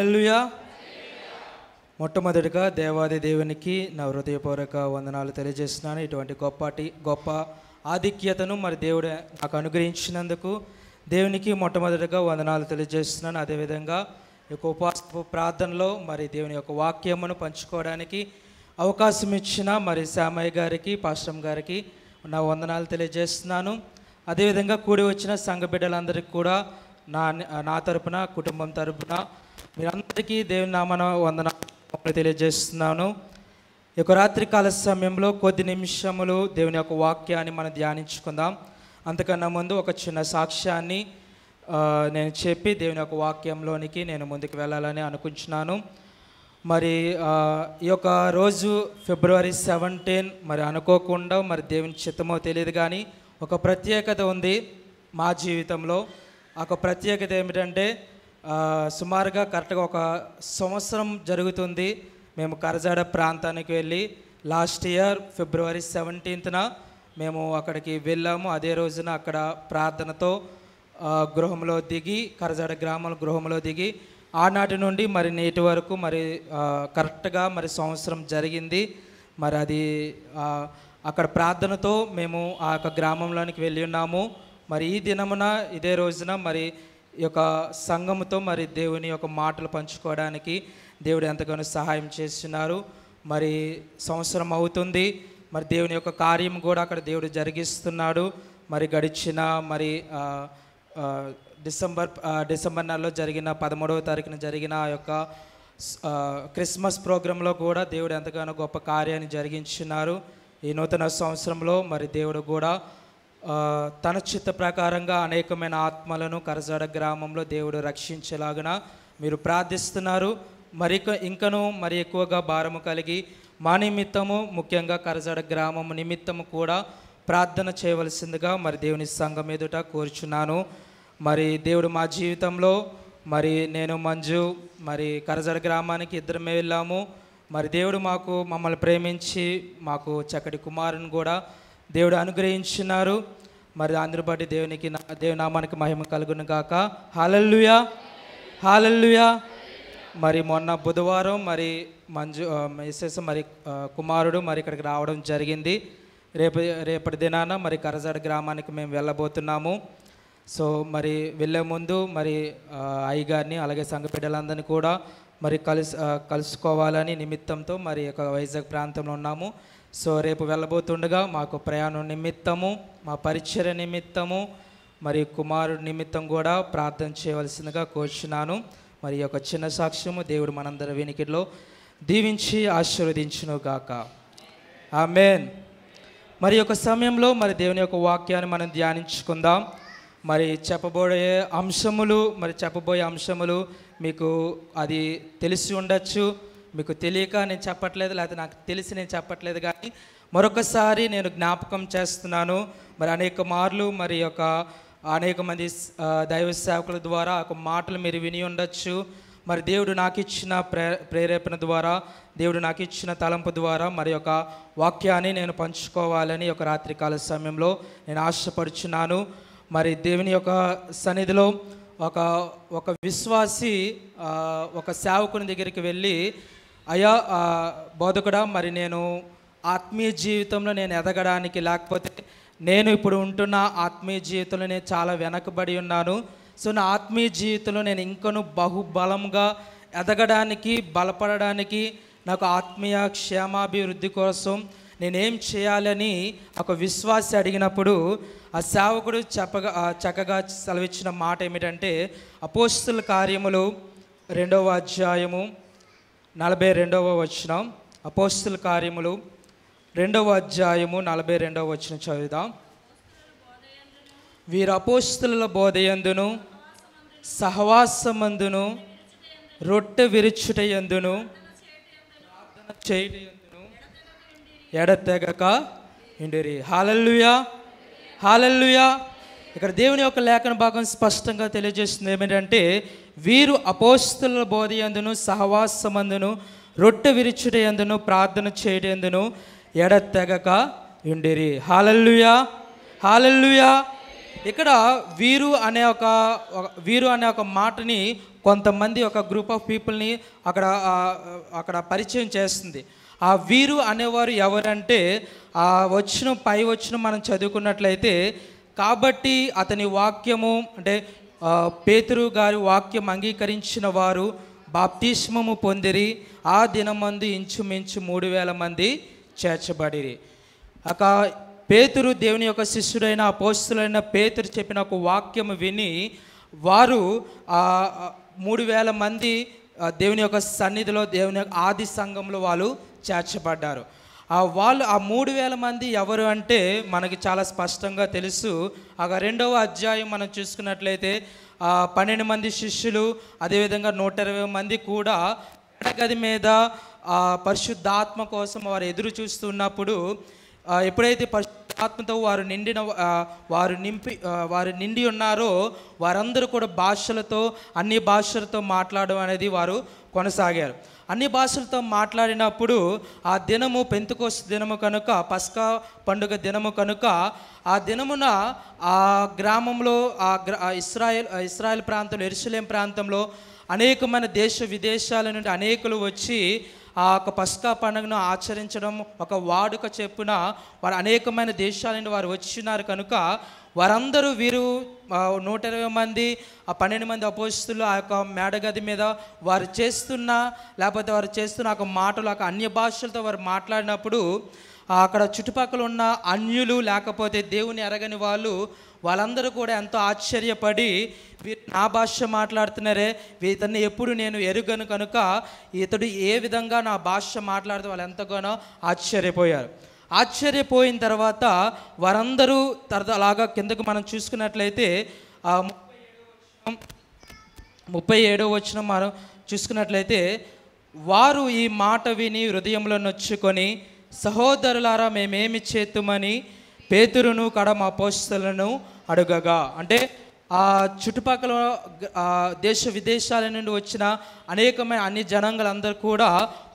alleluia మొట్టమొదటిగా దేవాది దేవునికి నా హృదయపూర్వక వందనాలు తెలియజేస్తున్నాను ఇటువంటి గొప్పటి గొప్ప ఆధిక్యతను మరి దేవుడు నాకు అనుగ్రహించినందుకు దేవునికి మొట్టమొదటిగా వందనాలు తెలియజేస్తున్నాను అదేవిధంగా ఈ యొక్క ఉపాస ప్రార్థనలో మరి దేవుని యొక్క వాక్యమును పంచుకోవడానికి అవకాశం ఇచ్చిన మరి శ్యామయ్య గారికి పాశ్రం గారికి నా వందనాలు తెలియజేస్తున్నాను అదేవిధంగా కూడి వచ్చిన సంఘ బిడ్డలందరికీ కూడా నా నా తరపున కుటుంబం తరపున మీరందరికీ దేవుని నామన వందన తెలియజేస్తున్నాను యొక్క రాత్రికాల సమయంలో కొద్ది నిమిషములు దేవుని యొక్క వాక్యాన్ని మనం ధ్యానించుకుందాం అంతకన్నా ముందు ఒక చిన్న సాక్ష్యాన్ని నేను చెప్పి దేవుని యొక్క వాక్యంలోనికి నేను ముందుకు వెళ్ళాలని అనుకుంటున్నాను మరి ఈ యొక్క రోజు ఫిబ్రవరి సెవెంటీన్ మరి అనుకోకుండా మరి దేవుని చిత్తమో తెలియదు కానీ ఒక ప్రత్యేకత ఉంది మా జీవితంలో ఒక ప్రత్యేకత ఏమిటంటే సుమారుగా కరెక్ట్గా ఒక సంవత్సరం జరుగుతుంది మేము కరజాడ ప్రాంతానికి వెళ్ళి లాస్ట్ ఇయర్ ఫిబ్రవరి సెవెంటీన్త్న మేము అక్కడికి వెళ్ళాము అదే రోజున అక్కడ ప్రార్థనతో గృహంలో దిగి కరజాడ గ్రామం గృహంలో దిగి ఆనాటి నుండి మరి నేటి వరకు మరి కరెక్ట్గా మరి సంవత్సరం జరిగింది మరి అది అక్కడ ప్రార్థనతో మేము ఆ యొక్క గ్రామంలోనికి వెళ్ళి ఉన్నాము మరి ఈ దినమున ఇదే రోజున మరి యొక్క సంఘముతో మరి దేవుని యొక్క మాటలు పంచుకోవడానికి దేవుడు ఎంతగానో సహాయం చేస్తున్నారు మరి సంవత్సరం అవుతుంది మరి దేవుని యొక్క కార్యం కూడా అక్కడ దేవుడు జరిగిస్తున్నాడు మరి గడిచిన మరి డిసెంబర్ డిసెంబర్ నెలలో జరిగిన పదమూడవ తారీఖున జరిగిన ఆ యొక్క క్రిస్మస్ ప్రోగ్రాంలో కూడా దేవుడు ఎంతగానో గొప్ప కార్యాన్ని జరిగించున్నారు ఈ నూతన సంవత్సరంలో మరి దేవుడు కూడా తన చిత్త ప్రకారంగా అనేకమైన ఆత్మలను కరజాడ గ్రామంలో దేవుడు రక్షించేలాగున మీరు ప్రార్థిస్తున్నారు మరి ఇంకనూ మరి ఎక్కువగా భారము కలిగి మా నిమిత్తము ముఖ్యంగా కరజాడ గ్రామం నిమిత్తము కూడా ప్రార్థన చేయవలసిందిగా మరి దేవుని సంఘం ఎదుట కోరుచున్నాను మరి దేవుడు మా జీవితంలో మరి నేను మంజు మరి కరజడ గ్రామానికి ఇద్దరమే వెళ్ళాము మరి దేవుడు మాకు మమ్మల్ని ప్రేమించి మాకు చక్కటి కుమారుని కూడా దేవుడు అనుగ్రహించినారు మరి దానిని బట్టి దేవునికి దేవునామానికి మహిమ కలుగును కాక హాలల్లుయా హాలల్లుయా మరి మొన్న బుధవారం మరి మంజు మిస్సెస్ మరి కుమారుడు మరి ఇక్కడికి రావడం జరిగింది రేపు రేపటి దినాన మరి కరజాడ గ్రామానికి మేము వెళ్ళబోతున్నాము సో మరి వెళ్ళే ముందు మరి అయ్యగారిని అలాగే సంఘ బిడ్డలందరినీ కూడా మరి కలుసు కలుసుకోవాలని నిమిత్తంతో మరి వైజాగ్ ప్రాంతంలో ఉన్నాము సో రేపు వెళ్ళబోతుండగా మాకు ప్రయాణం నిమిత్తము మా పరిచయ నిమిత్తము మరియు కుమారుడి నిమిత్తం కూడా ప్రార్థన చేయవలసిందిగా కోరుచున్నాను మరి యొక్క చిన్న సాక్ష్యము దేవుడు మనందరి వెనికిలో దీవించి ఆశీర్వదించును గాక ఆ మేన్ మరి యొక్క సమయంలో మరి దేవుని యొక్క వాక్యాన్ని మనం ధ్యానించుకుందాం మరి చెప్పబోయే అంశములు మరి చెప్పబోయే అంశములు మీకు అది తెలిసి ఉండొచ్చు మీకు తెలియక నేను చెప్పట్లేదు లేకపోతే నాకు తెలిసి నేను చెప్పట్లేదు కానీ మరొకసారి నేను జ్ఞాపకం చేస్తున్నాను మరి అనేక మార్లు మరి యొక్క అనేక మంది దైవ సేవకుల ద్వారా ఒక మాటలు మీరు విని ఉండొచ్చు మరి దేవుడు నాకు ఇచ్చిన ప్రే ప్రేరేపణ ద్వారా దేవుడు నాకు ఇచ్చిన తలంపు ద్వారా మరి యొక్క వాక్యాన్ని నేను పంచుకోవాలని ఒక రాత్రికాల సమయంలో నేను ఆశపడుచున్నాను మరి దేవుని యొక్క సన్నిధిలో ఒక ఒక విశ్వాసి ఒక సేవకుని దగ్గరికి వెళ్ళి అయ్యా బోధకుడా మరి నేను ఆత్మీయ జీవితంలో నేను ఎదగడానికి లేకపోతే నేను ఇప్పుడు ఉంటున్న ఆత్మీయ జీవితంలో నేను చాలా వెనకబడి ఉన్నాను సో నా ఆత్మీయ జీవితంలో నేను ఇంకను బహుబలంగా ఎదగడానికి బలపడడానికి నాకు ఆత్మీయ క్షేమాభివృద్ధి కోసం నేనేం చేయాలని ఒక విశ్వాసి అడిగినప్పుడు ఆ సేవకుడు చెప్పగా చక్కగా సెలవిచ్చిన మాట ఏమిటంటే అపోస్తుల కార్యములు రెండవ అధ్యాయము నలభై రెండవ వచనం అపోస్తుల కార్యములు రెండవ అధ్యాయము నలభై రెండవ వచనం చదువుదాం వీరు అపోస్తుల బోధయందును సహవాసమందును రొట్టె విరుచుటయందును ప్రార్థన ఎడతెగక ఇండిరి హాలల్లుయా హాలల్లుయా ఇక్కడ దేవుని యొక్క లేఖన భాగం స్పష్టంగా తెలియజేస్తుంది ఏమిటంటే వీరు అపోస్తుల బోధయందును సహవాసమందును రొట్టె విరుచుటయందును ప్రార్థన చేయటందును ఎడతెగక ఉండిరి హాలల్లుయా హాలల్లుయా ఇక్కడ వీరు అనే ఒక వీరు అనే ఒక మాటని కొంతమంది ఒక గ్రూప్ ఆఫ్ పీపుల్ని అక్కడ అక్కడ పరిచయం చేస్తుంది ఆ వీరు అనేవారు ఎవరంటే ఆ వచ్చిన పై వచ్చిన మనం చదువుకున్నట్లయితే కాబట్టి అతని వాక్యము అంటే పేతురు గారి వాక్యం అంగీకరించిన వారు బాప్తిష్మము పొందిరి ఆ దినమందు ఇంచుమించు మూడు వేల మంది చేర్చబడిరి అక పేతురు దేవుని యొక్క శిష్యుడైన పోస్తులైన పేతురు చెప్పిన ఒక వాక్యం విని వారు మూడు వేల మంది దేవుని యొక్క సన్నిధిలో దేవుని ఆది సంఘంలో వాళ్ళు చేర్చబడ్డారు ఆ వాళ్ళు ఆ మూడు వేల మంది ఎవరు అంటే మనకి చాలా స్పష్టంగా తెలుసు ఆ రెండవ అధ్యాయం మనం చూసుకున్నట్లయితే పన్నెండు మంది శిష్యులు అదేవిధంగా నూట ఇరవై మంది కూడా గది మీద పరిశుద్ధాత్మ కోసం వారు ఎదురు చూస్తున్నప్పుడు ఎప్పుడైతే పరిశుద్ధాత్మతో వారు నిండిన వారు నింపి వారు నిండి ఉన్నారో వారందరూ కూడా భాషలతో అన్ని భాషలతో మాట్లాడడం అనేది వారు కొనసాగారు అన్ని భాషలతో మాట్లాడినప్పుడు ఆ దినము పెంతుకోస దినము కనుక పస్కా పండుగ దినము కనుక ఆ దినమున ఆ గ్రామంలో ఆ ఇస్రాయల్ ఇస్రాయల్ ప్రాంతంలో ఎరుసలేం ప్రాంతంలో అనేకమైన దేశ విదేశాల నుండి అనేకులు వచ్చి ఆ యొక్క పస్కా పండుగను ఆచరించడం ఒక వాడుక చెప్పున వారు అనేకమైన దేశాల నుండి వారు వచ్చినారు కనుక వారందరూ వీరు నూట ఇరవై మంది ఆ పన్నెండు మంది అపోజిస్తులు ఆ యొక్క మేడగది మీద వారు చేస్తున్న లేకపోతే వారు చేస్తున్న ఒక మాటలు ఒక అన్య భాషలతో వారు మాట్లాడినప్పుడు అక్కడ చుట్టుపక్కల ఉన్న అన్యులు లేకపోతే దేవుని ఎరగని వాళ్ళు వాళ్ళందరూ కూడా ఎంతో ఆశ్చర్యపడి నా భాష మాట్లాడుతున్నారే ఇతన్ని ఎప్పుడు నేను ఎరుగను కనుక ఇతడు ఏ విధంగా నా భాష మాట్లాడితే వాళ్ళు ఎంతగానో ఆశ్చర్యపోయారు ఆశ్చర్యపోయిన తర్వాత వారందరూ అలాగా కిందకు మనం చూసుకున్నట్లయితే ముప్పై ఏడో వచ్చిన మనం చూసుకున్నట్లయితే వారు ఈ మాట విని హృదయంలో నొచ్చుకొని సహోదరులారా మేమేమి చేతుమని పేతురును కడమ పోస్తులను అడుగగా అంటే ఆ చుట్టుపక్కల దేశ విదేశాల నుండి వచ్చిన అనేకమైన అన్ని జనాంగాలందరూ కూడా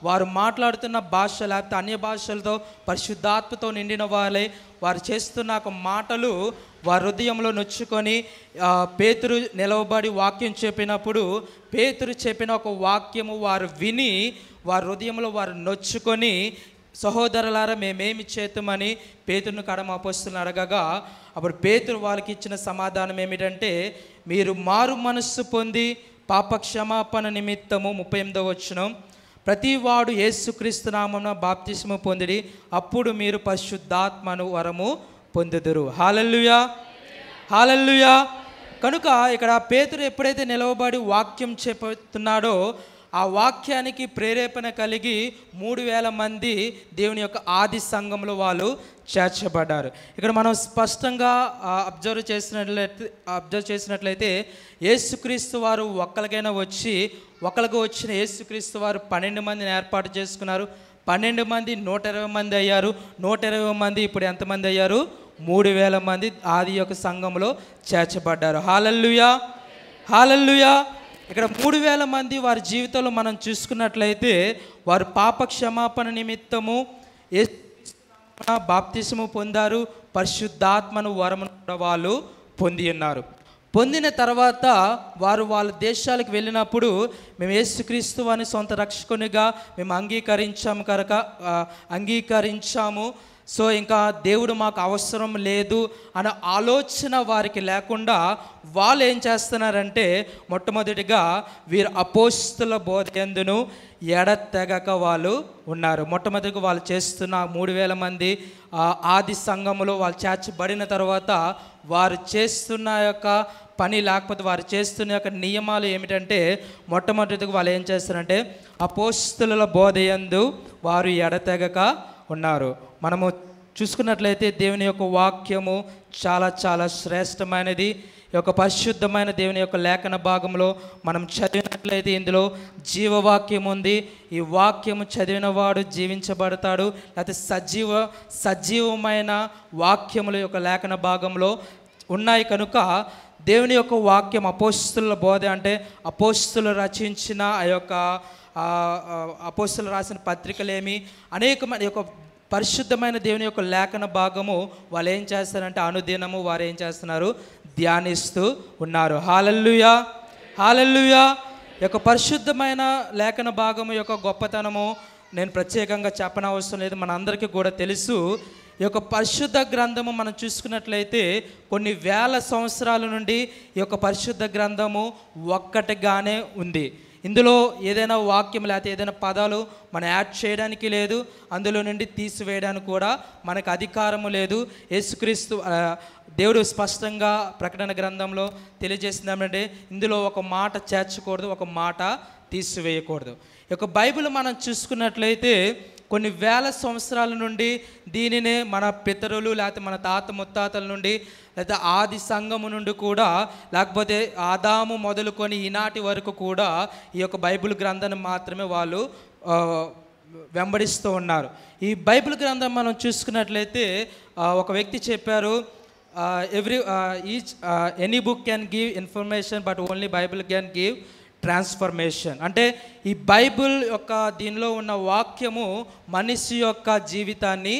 వారు మాట్లాడుతున్న భాష లేకపోతే అన్ని భాషలతో పరిశుద్ధాత్మతో నిండిన వాళ్ళే వారు చేస్తున్న ఒక మాటలు వారి హృదయంలో నొచ్చుకొని పేతురు నిలవబడి వాక్యం చెప్పినప్పుడు పేతురు చెప్పిన ఒక వాక్యము వారు విని వారి హృదయంలో వారు నొచ్చుకొని సహోదరులారా మేమేమి చేతుమని పేతును కడమ అడగగా అప్పుడు పేతురు వాళ్ళకి ఇచ్చిన సమాధానం ఏమిటంటే మీరు మారు మనస్సు పొంది పాపక్షమాపణ నిమిత్తము ముప్పై ఎనిమిదో వచ్చినం ప్రతివాడు యేసుక్రీస్తు నామమున బాప్తిస్మ పొందిడి అప్పుడు మీరు పరిశుద్ధాత్మను వరము పొందుదురు హాలల్లుయా హాలల్లుయా కనుక ఇక్కడ పేతురు ఎప్పుడైతే నిలవబడి వాక్యం చెప్తున్నాడో ఆ వాక్యానికి ప్రేరేపణ కలిగి మూడు వేల మంది దేవుని యొక్క ఆది సంఘంలో వాళ్ళు చేర్చబడ్డారు ఇక్కడ మనం స్పష్టంగా అబ్జర్వ్ చేసినట్లయితే అబ్జర్వ్ చేసినట్లయితే యేసుక్రీస్తు వారు ఒక్కరికైనా వచ్చి ఒకరికి వచ్చిన యేసుక్రీస్తు వారు పన్నెండు మందిని ఏర్పాటు చేసుకున్నారు పన్నెండు మంది నూట ఇరవై మంది అయ్యారు నూట ఇరవై మంది ఇప్పుడు ఎంతమంది అయ్యారు మూడు వేల మంది ఆది యొక్క సంఘంలో చేర్చబడ్డారు హాలల్లుయా హాలల్లుయా ఇక్కడ మూడు వేల మంది వారి జీవితంలో మనం చూసుకున్నట్లయితే వారు పాప క్షమాపణ నిమిత్తము ఏ బాప్తిసము పొందారు పరిశుద్ధాత్మను వరము వాళ్ళు పొంది ఉన్నారు పొందిన తర్వాత వారు వాళ్ళ దేశాలకు వెళ్ళినప్పుడు మేము యేసుక్రీస్తు అని సొంత రక్షకునిగా మేము అంగీకరించాము కనుక అంగీకరించాము సో ఇంకా దేవుడు మాకు అవసరం లేదు అనే ఆలోచన వారికి లేకుండా వాళ్ళు ఏం చేస్తున్నారంటే మొట్టమొదటిగా వీరు అపోస్తుల బోధ ఎందును ఎడతెగక వాళ్ళు ఉన్నారు మొట్టమొదటిగా వాళ్ళు చేస్తున్న మూడు వేల మంది ఆది సంఘంలో వాళ్ళు చేర్చబడిన తర్వాత వారు చేస్తున్న యొక్క పని లేకపోతే వారు చేస్తున్న యొక్క నియమాలు ఏమిటంటే మొట్టమొదటిగా వాళ్ళు ఏం చేస్తారంటే అపోస్తుల బోధయందు వారు ఎడతెగక ఉన్నారు మనము చూసుకున్నట్లయితే దేవుని యొక్క వాక్యము చాలా చాలా శ్రేష్టమైనది యొక్క పరిశుద్ధమైన దేవుని యొక్క లేఖన భాగంలో మనం చదివినట్లయితే ఇందులో జీవవాక్యం ఉంది ఈ వాక్యము చదివినవాడు జీవించబడతాడు లేకపోతే సజీవ సజీవమైన వాక్యముల యొక్క లేఖన భాగంలో ఉన్నాయి కనుక దేవుని యొక్క వాక్యం అపోస్తుల బోధ అంటే అపోస్తులు రచించిన ఆ యొక్క అపోస్తులు రాసిన పత్రికలేమి అనేకమైన యొక్క పరిశుద్ధమైన దేవుని యొక్క లేఖన భాగము వాళ్ళు ఏం చేస్తారంటే అనుదినము వారు ఏం చేస్తున్నారు ధ్యానిస్తూ ఉన్నారు హాలల్లుయా హాలల్లుయా యొక్క పరిశుద్ధమైన లేఖన భాగము యొక్క గొప్పతనము నేను ప్రత్యేకంగా చెప్పనవసరం లేదు మనందరికీ కూడా తెలుసు ఈ యొక్క పరిశుద్ధ గ్రంథము మనం చూసుకున్నట్లయితే కొన్ని వేల సంవత్సరాల నుండి ఈ యొక్క పరిశుద్ధ గ్రంథము ఒక్కటిగానే ఉంది ఇందులో ఏదైనా వాక్యం లేకపోతే ఏదైనా పదాలు మనం యాడ్ చేయడానికి లేదు అందులో నుండి తీసివేయడానికి కూడా మనకు అధికారము లేదు యేసుక్రీస్తు దేవుడు స్పష్టంగా ప్రకటన గ్రంథంలో తెలియజేసిందేమంటే ఇందులో ఒక మాట చేర్చకూడదు ఒక మాట తీసివేయకూడదు ఈ యొక్క బైబిల్ మనం చూసుకున్నట్లయితే కొన్ని వేల సంవత్సరాల నుండి దీనినే మన పితరులు లేకపోతే మన తాత ముత్తాతల నుండి లేదా ఆది సంఘము నుండి కూడా లేకపోతే ఆదాము మొదలుకొని ఈనాటి వరకు కూడా ఈ యొక్క బైబిల్ గ్రంథాన్ని మాత్రమే వాళ్ళు వెంబడిస్తూ ఉన్నారు ఈ బైబిల్ గ్రంథం మనం చూసుకున్నట్లయితే ఒక వ్యక్తి చెప్పారు every each any book can give information but only Bible can give transformation అంటే ఈ బైబిల్ యొక్క దీనిలో ఉన్న వాక్యము మనిషి యొక్క జీవితాన్ని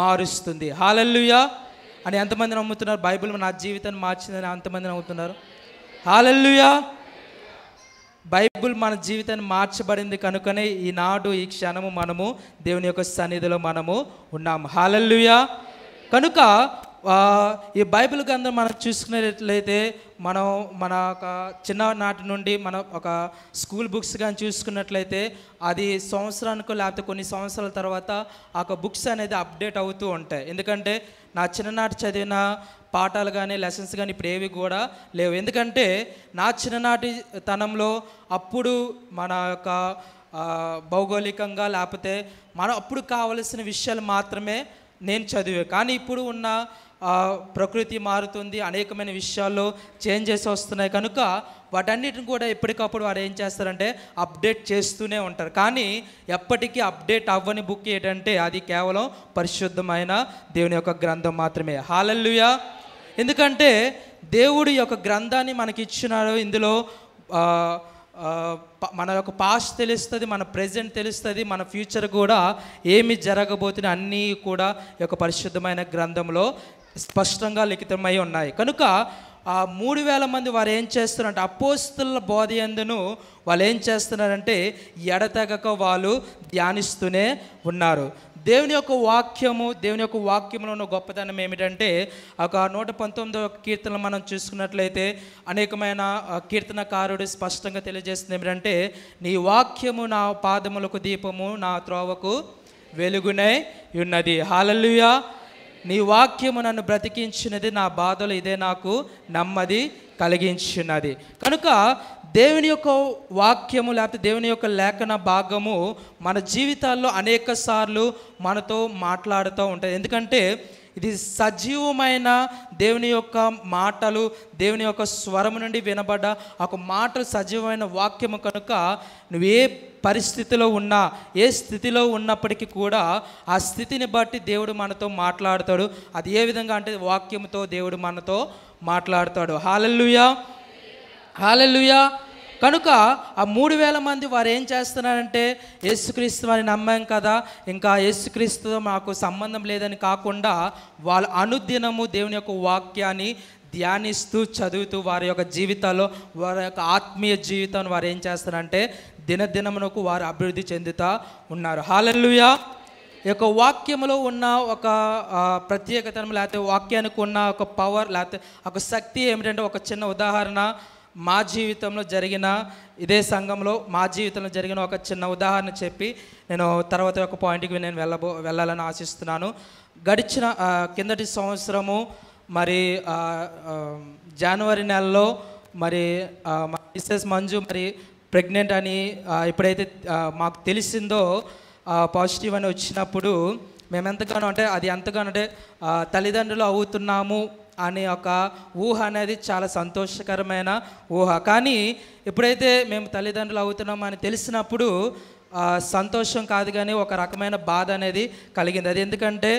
మారుస్తుంది హాలల్లుయా అని ఎంతమంది నమ్ముతున్నారు బైబిల్ నా జీవితాన్ని మార్చిందని ఎంతమంది నమ్ముతున్నారు హాలల్లుయా బైబుల్ మన జీవితాన్ని మార్చబడింది కనుకనే ఈనాడు ఈ క్షణము మనము దేవుని యొక్క సన్నిధిలో మనము ఉన్నాము హాలల్లుయా కనుక ఈ బైబిల్ గ్రంథం మనం చూసుకున్నట్లయితే మనం మన ఒక చిన్ననాటి నుండి మనం ఒక స్కూల్ బుక్స్ కానీ చూసుకున్నట్లయితే అది సంవత్సరానికి లేకపోతే కొన్ని సంవత్సరాల తర్వాత ఆ బుక్స్ అనేది అప్డేట్ అవుతూ ఉంటాయి ఎందుకంటే నా చిన్ననాటి చదివిన పాఠాలు కానీ లెసన్స్ కానీ ఇప్పుడు ఏవి కూడా లేవు ఎందుకంటే నా చిన్ననాటి తనంలో అప్పుడు మన యొక్క భౌగోళికంగా లేకపోతే మనం అప్పుడు కావలసిన విషయాలు మాత్రమే నేను చదివే కానీ ఇప్పుడు ఉన్న ప్రకృతి మారుతుంది అనేకమైన విషయాల్లో చేంజెస్ వస్తున్నాయి కనుక వాటన్నిటిని కూడా ఎప్పటికప్పుడు వారు ఏం చేస్తారంటే అప్డేట్ చేస్తూనే ఉంటారు కానీ ఎప్పటికీ అప్డేట్ అవ్వని బుక్ ఏంటంటే అది కేవలం పరిశుద్ధమైన దేవుని యొక్క గ్రంథం మాత్రమే హాలల్లుయా ఎందుకంటే దేవుడి యొక్క గ్రంథాన్ని మనకి ఇచ్చినారు ఇందులో మన యొక్క పాస్ట్ తెలుస్తుంది మన ప్రజెంట్ తెలుస్తుంది మన ఫ్యూచర్ కూడా ఏమి జరగబోతున్నాయి అన్నీ కూడా యొక్క పరిశుద్ధమైన గ్రంథంలో స్పష్టంగా లిఖితమై ఉన్నాయి కనుక ఆ మూడు వేల మంది వారు ఏం చేస్తున్నారంటే అపోస్తుల బోధ ఎందును వాళ్ళు ఏం చేస్తున్నారంటే ఎడతెగక వాళ్ళు ధ్యానిస్తూనే ఉన్నారు దేవుని యొక్క వాక్యము దేవుని యొక్క వాక్యంలో ఉన్న గొప్పతనం ఏమిటంటే ఒక నూట పంతొమ్మిదో కీర్తనలు మనం చూసుకున్నట్లయితే అనేకమైన కీర్తనకారుడు స్పష్టంగా తెలియజేస్తుంది ఏమిటంటే నీ వాక్యము నా పాదములకు దీపము నా త్రోవకు వెలుగునై ఉన్నది హాలలుయా నీ వాక్యము నన్ను బ్రతికించినది నా బాధలు ఇదే నాకు నమ్మది కలిగించినది కనుక దేవుని యొక్క వాక్యము లేకపోతే దేవుని యొక్క లేఖన భాగము మన జీవితాల్లో అనేక మనతో మాట్లాడుతూ ఉంటుంది ఎందుకంటే ఇది సజీవమైన దేవుని యొక్క మాటలు దేవుని యొక్క స్వరం నుండి వినబడ్డ ఒక మాటలు సజీవమైన వాక్యము కనుక నువ్వు ఏ పరిస్థితిలో ఉన్నా ఏ స్థితిలో ఉన్నప్పటికీ కూడా ఆ స్థితిని బట్టి దేవుడు మనతో మాట్లాడతాడు అది ఏ విధంగా అంటే వాక్యంతో దేవుడు మనతో మాట్లాడతాడు హాలల్లుయా హాలల్లుయా కనుక ఆ మూడు వేల మంది వారు ఏం చేస్తున్నారంటే యేసుక్రీస్తు అని నమ్మాం కదా ఇంకా యేసుక్రీస్తు మాకు సంబంధం లేదని కాకుండా వాళ్ళ అనుదినము దేవుని యొక్క వాక్యాన్ని ధ్యానిస్తూ చదువుతూ వారి యొక్క జీవితాల్లో వారి యొక్క ఆత్మీయ జీవితాన్ని వారు ఏం చేస్తారంటే దినదినమునకు వారు అభివృద్ధి చెందుతూ ఉన్నారు హాలల్లుయా యొక్క వాక్యంలో ఉన్న ఒక ప్రత్యేకతను లేకపోతే వాక్యానికి ఉన్న ఒక పవర్ లేకపోతే ఒక శక్తి ఏమిటంటే ఒక చిన్న ఉదాహరణ మా జీవితంలో జరిగిన ఇదే సంఘంలో మా జీవితంలో జరిగిన ఒక చిన్న ఉదాహరణ చెప్పి నేను తర్వాత ఒక పాయింట్కి నేను వెళ్ళబో వెళ్ళాలని ఆశిస్తున్నాను గడిచిన కిందటి సంవత్సరము మరి జనవరి నెలలో మరి మిస్సెస్ మంజు మరి ప్రెగ్నెంట్ అని ఎప్పుడైతే మాకు తెలిసిందో పాజిటివ్ అని వచ్చినప్పుడు మేము ఎంతగానో అంటే అది ఎంతగానో అంటే తల్లిదండ్రులు అవుతున్నాము అనే ఒక ఊహ అనేది చాలా సంతోషకరమైన ఊహ కానీ ఎప్పుడైతే మేము తల్లిదండ్రులు అవుతున్నామని తెలిసినప్పుడు సంతోషం కాదు కానీ ఒక రకమైన బాధ అనేది కలిగింది అది ఎందుకంటే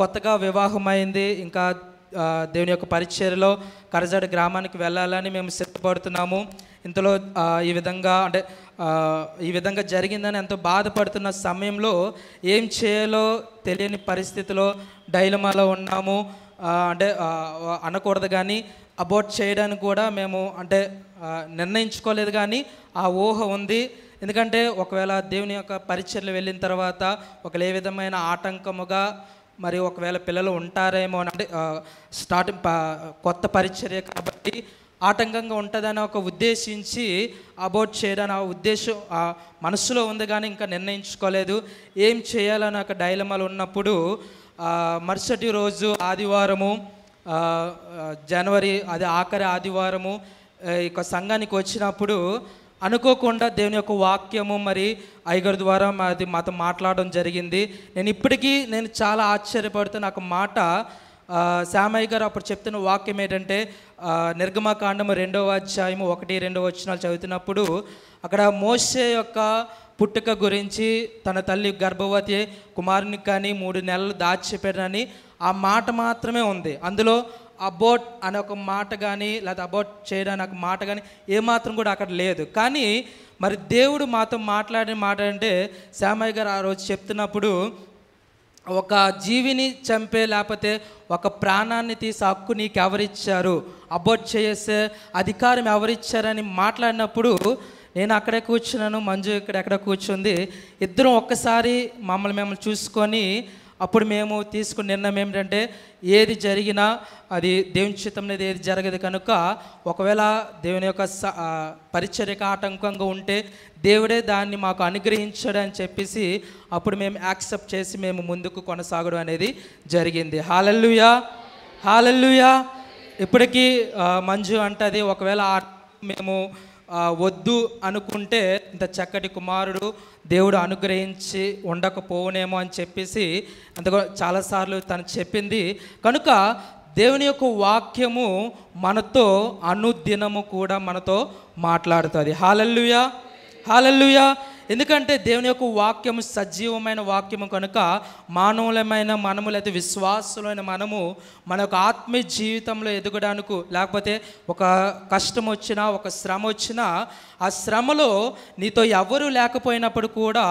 కొత్తగా వివాహమైంది ఇంకా దేవుని యొక్క పరిచయలో కరజాడు గ్రామానికి వెళ్ళాలని మేము సిద్ధపడుతున్నాము ఇంతలో ఈ విధంగా అంటే ఈ విధంగా జరిగిందని ఎంతో బాధపడుతున్న సమయంలో ఏం చేయాలో తెలియని పరిస్థితిలో డైలమాలో ఉన్నాము అంటే అనకూడదు కానీ అబోర్ట్ చేయడానికి కూడా మేము అంటే నిర్ణయించుకోలేదు కానీ ఆ ఊహ ఉంది ఎందుకంటే ఒకవేళ దేవుని యొక్క పరిచయలు వెళ్ళిన తర్వాత ఒక ఏ విధమైన ఆటంకముగా మరి ఒకవేళ పిల్లలు ఉంటారేమో అని అంటే స్టార్టింగ్ కొత్త పరిచర్య కాబట్టి ఆటంకంగా ఉంటుందని ఒక ఉద్దేశించి అబోర్ట్ చేయడని ఆ ఉద్దేశం మనసులో ఉంది కానీ ఇంకా నిర్ణయించుకోలేదు ఏం చేయాలని ఒక డైలమాలు ఉన్నప్పుడు మరుసటి రోజు ఆదివారము జనవరి అది ఆఖరి ఆదివారము ఇక సంఘానికి వచ్చినప్పుడు అనుకోకుండా దేవుని యొక్క వాక్యము మరి ఐగర్ ద్వారా అది మాతో మాట్లాడడం జరిగింది నేను ఇప్పటికీ నేను చాలా ఆశ్చర్యపడుతూ నాకు మాట శ్యామయ్య గారు అప్పుడు చెప్తున్న వాక్యం ఏంటంటే నిర్గమకాండము రెండవ అధ్యాయము ఒకటి రెండవ వచ్చినాలు చదువుతున్నప్పుడు అక్కడ మోసే యొక్క పుట్టుక గురించి తన తల్లి గర్భవతి కుమారుని కానీ మూడు నెలలు దాచిపెట్టనని ఆ మాట మాత్రమే ఉంది అందులో అబౌట్ అనే ఒక మాట కానీ లేదా అబోట్ చేయడానికి ఒక మాట కానీ ఏమాత్రం కూడా అక్కడ లేదు కానీ మరి దేవుడు మాతో మాట్లాడిన మాట అంటే శ్యామయ్య గారు ఆ రోజు చెప్తున్నప్పుడు ఒక జీవిని చంపే లేకపోతే ఒక ప్రాణాన్ని తీసి హక్కు నీకు ఎవరిచ్చారు అబోట్ చేసే అధికారం ఎవరిచ్చారని మాట్లాడినప్పుడు నేను అక్కడే కూర్చున్నాను మంజు ఇక్కడ ఎక్కడ కూర్చుంది ఇద్దరం ఒక్కసారి మమ్మల్ని మిమ్మల్ని చూసుకొని అప్పుడు మేము తీసుకున్న నిర్ణయం ఏమిటంటే ఏది జరిగినా అది దేవుని చిత్తం అనేది ఏది జరగదు కనుక ఒకవేళ దేవుని యొక్క పరిచర్యక ఆటంకంగా ఉంటే దేవుడే దాన్ని మాకు అనుగ్రహించాడు అని చెప్పేసి అప్పుడు మేము యాక్సెప్ట్ చేసి మేము ముందుకు కొనసాగడం అనేది జరిగింది హాలల్లుయా హాలల్లుయా ఇప్పటికీ మంజు అంటది ఒకవేళ మేము వద్దు అనుకుంటే ఇంత చక్కటి కుమారుడు దేవుడు అనుగ్రహించి ఉండకపోవనేమో అని చెప్పేసి అంత చాలాసార్లు తను చెప్పింది కనుక దేవుని యొక్క వాక్యము మనతో అనుదినము కూడా మనతో మాట్లాడుతుంది హాలల్లుయా హాలల్లుయా ఎందుకంటే దేవుని యొక్క వాక్యము సజీవమైన వాక్యము కనుక మానవులమైన మనము లేదా విశ్వాసులైన మనము మన యొక్క ఆత్మీయ జీవితంలో ఎదుగడానికి లేకపోతే ఒక కష్టం వచ్చినా ఒక శ్రమ వచ్చినా ఆ శ్రమలో నీతో ఎవరు లేకపోయినప్పుడు కూడా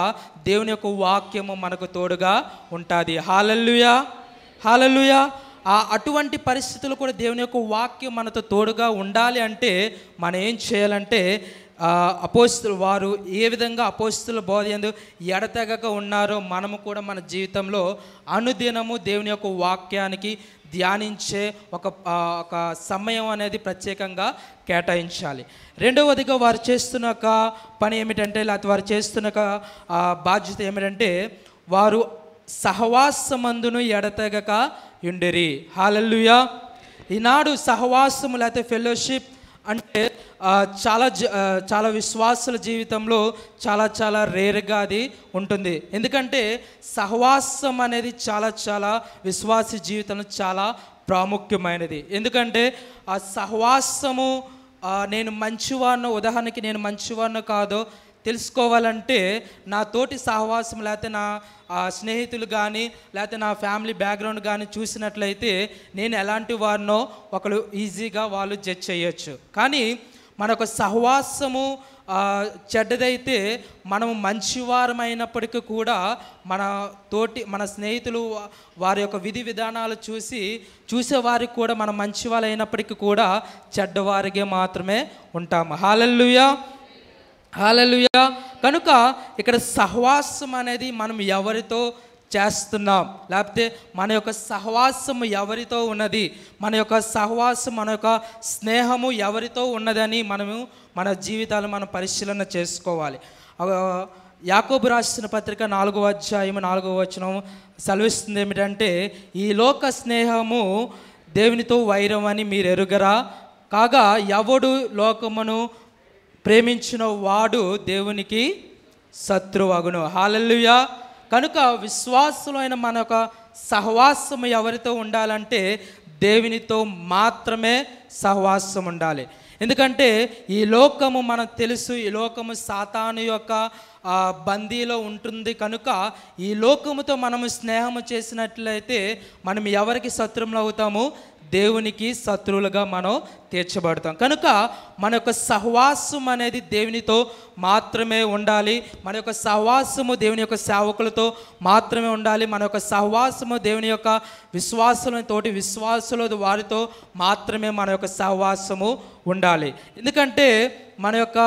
దేవుని యొక్క వాక్యము మనకు తోడుగా ఉంటుంది హాలల్లుయా హాలల్లుయా ఆ అటువంటి పరిస్థితులు కూడా దేవుని యొక్క వాక్యం మనతో తోడుగా ఉండాలి అంటే మనం ఏం చేయాలంటే అపోస్తుల వారు ఏ విధంగా అపోస్తుల బోధ ఎందు ఎడతెగక ఉన్నారో మనము కూడా మన జీవితంలో అనుదినము దేవుని యొక్క వాక్యానికి ధ్యానించే ఒక ఒక సమయం అనేది ప్రత్యేకంగా కేటాయించాలి రెండవదిగా వారు చేస్తున్న పని ఏమిటంటే లేకపోతే వారు చేస్తున్న బాధ్యత ఏమిటంటే వారు సహవాసమందును ఎడతెగక ఉండేరి హాలల్లుయా ఈనాడు సహవాసము లేకపోతే ఫెలోషిప్ అంటే చాలా చాలా విశ్వాసుల జీవితంలో చాలా చాలా రేర్గా అది ఉంటుంది ఎందుకంటే సహవాసం అనేది చాలా చాలా విశ్వాస జీవితంలో చాలా ప్రాముఖ్యమైనది ఎందుకంటే ఆ సహవాసము నేను మంచివాడినో ఉదాహరణకి నేను మంచివాడిన కాదో తెలుసుకోవాలంటే నా తోటి సహవాసం లేకపోతే నా స్నేహితులు కానీ లేకపోతే నా ఫ్యామిలీ బ్యాక్గ్రౌండ్ కానీ చూసినట్లయితే నేను ఎలాంటి వారినో ఒకరు ఈజీగా వాళ్ళు జడ్జ్ చేయొచ్చు కానీ మనకు సహవాసము చెడ్డదైతే మనం మంచివారమైనప్పటికీ కూడా మన తోటి మన స్నేహితులు వారి యొక్క విధి విధానాలు చూసి చూసేవారికి కూడా మనం మంచివారు అయినప్పటికీ కూడా చెడ్డవారిగా మాత్రమే ఉంటాము హాలల్లుయా హాలలుయా కనుక ఇక్కడ సహవాసం అనేది మనం ఎవరితో చేస్తున్నాం లేకపోతే మన యొక్క సహవాసము ఎవరితో ఉన్నది మన యొక్క సహవాసం మన యొక్క స్నేహము ఎవరితో ఉన్నదని మనము మన జీవితాలు మనం పరిశీలన చేసుకోవాలి యాకోబు రాసిన పత్రిక నాలుగో అధ్యాయం నాలుగో వచనం సెలవిస్తుంది ఏమిటంటే ఈ లోక స్నేహము దేవునితో వైరం అని మీరు ఎరుగరా కాగా ఎవడు లోకమును ప్రేమించిన వాడు దేవునికి శత్రువగును హాలల్లుయా కనుక విశ్వాసులైన మన యొక్క సహవాసం ఎవరితో ఉండాలంటే దేవునితో మాత్రమే సహవాసం ఉండాలి ఎందుకంటే ఈ లోకము మనకు తెలుసు ఈ లోకము సాతాను యొక్క బందీలో ఉంటుంది కనుక ఈ లోకముతో మనము స్నేహము చేసినట్లయితే మనం ఎవరికి శత్రువులు అవుతాము దేవునికి శత్రువులుగా మనం తీర్చబడతాం కనుక మన యొక్క సహవాసం అనేది దేవునితో మాత్రమే ఉండాలి మన యొక్క సహవాసము దేవుని యొక్క సేవకులతో మాత్రమే ఉండాలి మన యొక్క సహవాసము దేవుని యొక్క విశ్వాసులతోటి విశ్వాసుల వారితో మాత్రమే మన యొక్క సహవాసము ఉండాలి ఎందుకంటే మన యొక్క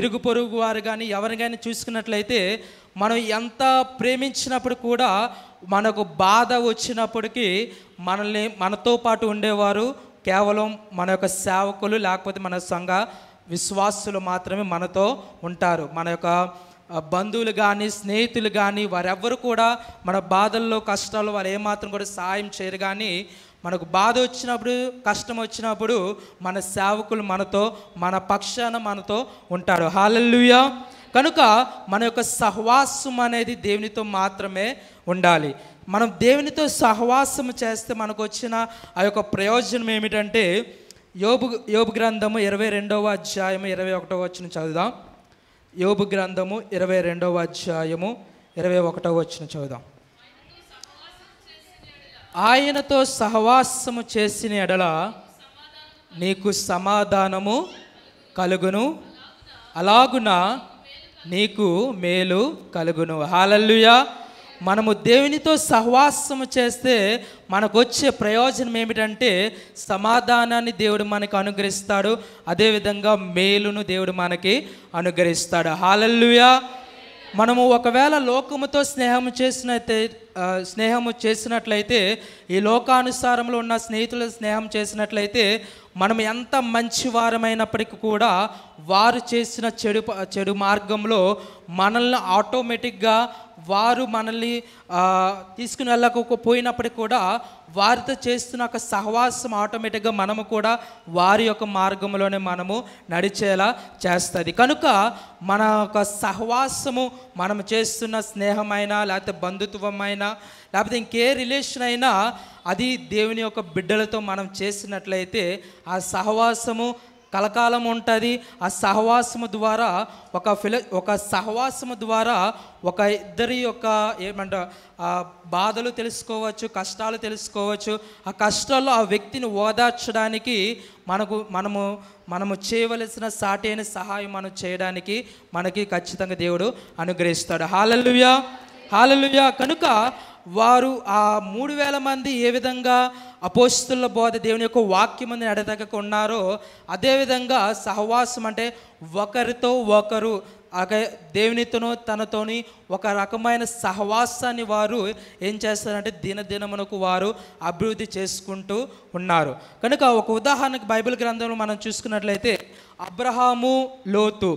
ఇరుగు పొరుగు వారు కానీ ఎవరిని కానీ చూసుకున్నట్లయితే మనం ఎంత ప్రేమించినప్పుడు కూడా మనకు బాధ వచ్చినప్పటికీ మనల్ని మనతో పాటు ఉండేవారు కేవలం మన యొక్క సేవకులు లేకపోతే మన సంఘ విశ్వాసులు మాత్రమే మనతో ఉంటారు మన యొక్క బంధువులు కానీ స్నేహితులు కానీ వారెవ్వరు కూడా మన బాధల్లో కష్టాలు వారు ఏమాత్రం కూడా సహాయం చేయరు కానీ మనకు బాధ వచ్చినప్పుడు కష్టం వచ్చినప్పుడు మన సేవకులు మనతో మన పక్షాన మనతో ఉంటారు హాలల్లుయా కనుక మన యొక్క సహవాసం అనేది దేవునితో మాత్రమే ఉండాలి మనం దేవునితో సహవాసం చేస్తే మనకు వచ్చిన ఆ యొక్క ప్రయోజనం ఏమిటంటే యోబు యోబు గ్రంథము ఇరవై రెండవ అధ్యాయము ఇరవై ఒకటవ వచ్చిన చదువుదాం యోబు గ్రంథము ఇరవై రెండవ అధ్యాయము ఇరవై ఒకటవ వచ్చిన చదువుదాం ఆయనతో సహవాసము చేసిన ఎడల నీకు సమాధానము కలుగును అలాగున నీకు మేలు కలుగును హాలల్లుయా మనము దేవునితో సహవాసము చేస్తే మనకు వచ్చే ప్రయోజనం ఏమిటంటే సమాధానాన్ని దేవుడు మనకి అనుగ్రహిస్తాడు అదేవిధంగా మేలును దేవుడు మనకి అనుగ్రహిస్తాడు హాలల్లుయా మనము ఒకవేళ లోకముతో స్నేహము చేసిన స్నేహము చేసినట్లయితే ఈ లోకానుసారంలో ఉన్న స్నేహితుల స్నేహం చేసినట్లయితే మనం ఎంత మంచివారమైనప్పటికీ కూడా వారు చేసిన చెడు చెడు మార్గంలో మనల్ని ఆటోమేటిక్గా వారు మనల్ని తీసుకుని వెళ్ళకపోయినప్పటికీ కూడా వారితో చేస్తున్న ఒక సహవాసం ఆటోమేటిక్గా మనము కూడా వారి యొక్క మార్గంలోనే మనము నడిచేలా చేస్తుంది కనుక మన యొక్క సహవాసము మనం చేస్తున్న స్నేహమైన లేకపోతే బంధుత్వమైనా లేకపోతే ఇంకే రిలేషన్ అయినా అది దేవుని యొక్క బిడ్డలతో మనం చేసినట్లయితే ఆ సహవాసము కలకాలం ఉంటుంది ఆ సహవాసము ద్వారా ఒక ఫిల ఒక సహవాసము ద్వారా ఒక ఇద్దరి యొక్క ఏమంట బాధలు తెలుసుకోవచ్చు కష్టాలు తెలుసుకోవచ్చు ఆ కష్టాల్లో ఆ వ్యక్తిని ఓదార్చడానికి మనకు మనము మనము చేయవలసిన సాటైన సహాయం మనం చేయడానికి మనకి ఖచ్చితంగా దేవుడు అనుగ్రహిస్తాడు హాలలుయా హాలలుయా కనుక వారు ఆ మూడు వేల మంది ఏ విధంగా అపోస్తుల బోధ దేవుని యొక్క వాక్యం అని అడదగక ఉన్నారో అదేవిధంగా సహవాసం అంటే ఒకరితో ఒకరు దేవునితోనో తనతోని ఒక రకమైన సహవాసాన్ని వారు ఏం చేస్తారంటే దినదినమునకు వారు అభివృద్ధి చేసుకుంటూ ఉన్నారు కనుక ఒక ఉదాహరణకు బైబిల్ గ్రంథంలో మనం చూసుకున్నట్లయితే అబ్రహాము లోతు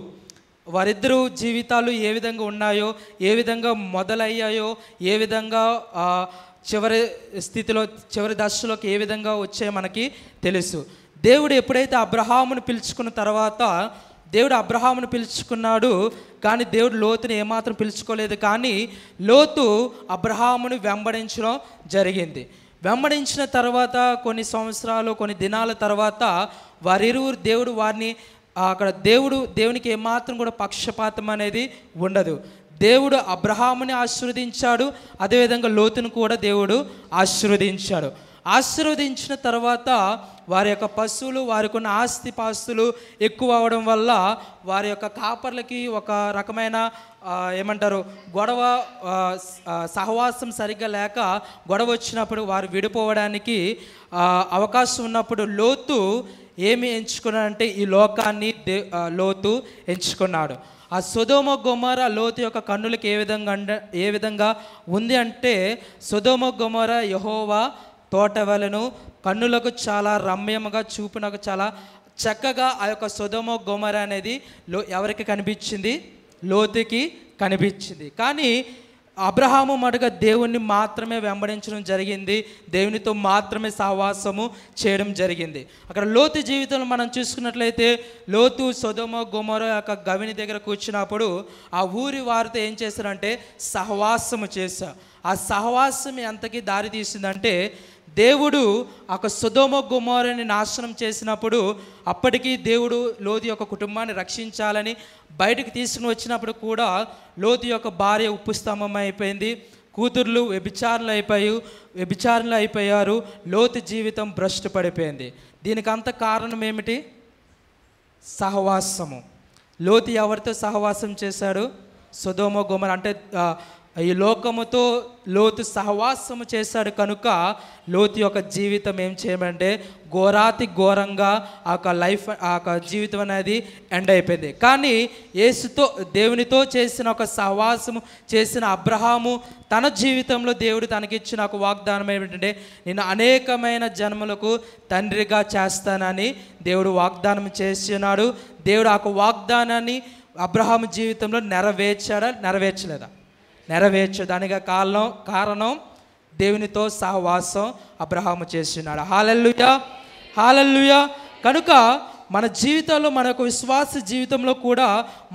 వారిద్దరూ జీవితాలు ఏ విధంగా ఉన్నాయో ఏ విధంగా మొదలయ్యాయో ఏ విధంగా చివరి స్థితిలో చివరి దశలోకి ఏ విధంగా వచ్చాయో మనకి తెలుసు దేవుడు ఎప్పుడైతే అబ్రహామును పిలుచుకున్న తర్వాత దేవుడు అబ్రహామును పిలుచుకున్నాడు కానీ దేవుడు లోతుని ఏమాత్రం పిలుచుకోలేదు కానీ లోతు అబ్రహామును వెంబడించడం జరిగింది వెంబడించిన తర్వాత కొన్ని సంవత్సరాలు కొన్ని దినాల తర్వాత వారిరువురు దేవుడు వారిని అక్కడ దేవుడు దేవునికి ఏమాత్రం కూడా పక్షపాతం అనేది ఉండదు దేవుడు అబ్రహాముని ఆశీర్వదించాడు అదేవిధంగా లోతును కూడా దేవుడు ఆశీర్వదించాడు ఆశీర్వదించిన తర్వాత వారి యొక్క పశువులు వారికి ఉన్న ఆస్తిపాస్తులు ఎక్కువ అవడం వల్ల వారి యొక్క కాపర్లకి ఒక రకమైన ఏమంటారు గొడవ సహవాసం సరిగ్గా లేక గొడవ వచ్చినప్పుడు వారు విడిపోవడానికి అవకాశం ఉన్నప్పుడు లోతు ఏమి ఎంచుకున్నాడు అంటే ఈ లోకాన్ని దే లోతు ఎంచుకున్నాడు ఆ సుధోమ గొమర లోతు యొక్క కన్నులకు ఏ విధంగా అండ ఏ విధంగా ఉంది అంటే సుధోమ గొమర యహోవా తోటవలను కన్నులకు చాలా రమ్యముగా చూపునకు చాలా చక్కగా ఆ యొక్క సుధోమ గొమర అనేది లో ఎవరికి కనిపించింది లోతుకి కనిపించింది కానీ అబ్రహాము మటుగా దేవుణ్ణి మాత్రమే వెంబడించడం జరిగింది దేవునితో మాత్రమే సహవాసము చేయడం జరిగింది అక్కడ లోతు జీవితంలో మనం చూసుకున్నట్లయితే లోతు సొదమ గుమర యొక్క గవిని దగ్గర కూర్చున్నప్పుడు ఆ ఊరి వారితో ఏం చేశారంటే సహవాసము చేశారు ఆ సహవాసం ఎంతకి దారి తీసిందంటే దేవుడు ఒక సుధోమ గుమారుని నాశనం చేసినప్పుడు అప్పటికీ దేవుడు లోతు యొక్క కుటుంబాన్ని రక్షించాలని బయటకు తీసుకుని వచ్చినప్పుడు కూడా లోతు యొక్క భార్య ఉప్పు స్తంభం అయిపోయింది కూతుర్లు వ్యభిచారులు అయిపోయి వ్యభిచారులు అయిపోయారు లోతు జీవితం భ్రష్టు పడిపోయింది దీనికి అంత కారణం ఏమిటి సహవాసము లోతు ఎవరితో సహవాసం చేశాడు సుధోమ గుమర్ అంటే ఈ లోకముతో లోతు సహవాసము చేశాడు కనుక లోతు యొక్క జీవితం ఏం చేయమంటే ఘోరాతి ఘోరంగా ఆ యొక్క లైఫ్ ఆ యొక్క జీవితం అనేది ఎండ్ అయిపోయింది కానీ యేసుతో దేవునితో చేసిన ఒక సహవాసము చేసిన అబ్రహాము తన జీవితంలో దేవుడు తనకిచ్చిన ఒక వాగ్దానం ఏమిటంటే నేను అనేకమైన జన్మలకు తండ్రిగా చేస్తానని దేవుడు వాగ్దానం చేస్తున్నాడు దేవుడు ఆ వాగ్దానాన్ని అబ్రహాము జీవితంలో నెరవేర్చాడా నెరవేర్చలేదా నెరవేర్చడానికి కారణం కారణం దేవునితో సహవాసం అబ్రహాము చేస్తున్నాడు హాలల్లుయ హాలల్లుయ కనుక మన జీవితంలో మన యొక్క విశ్వాస జీవితంలో కూడా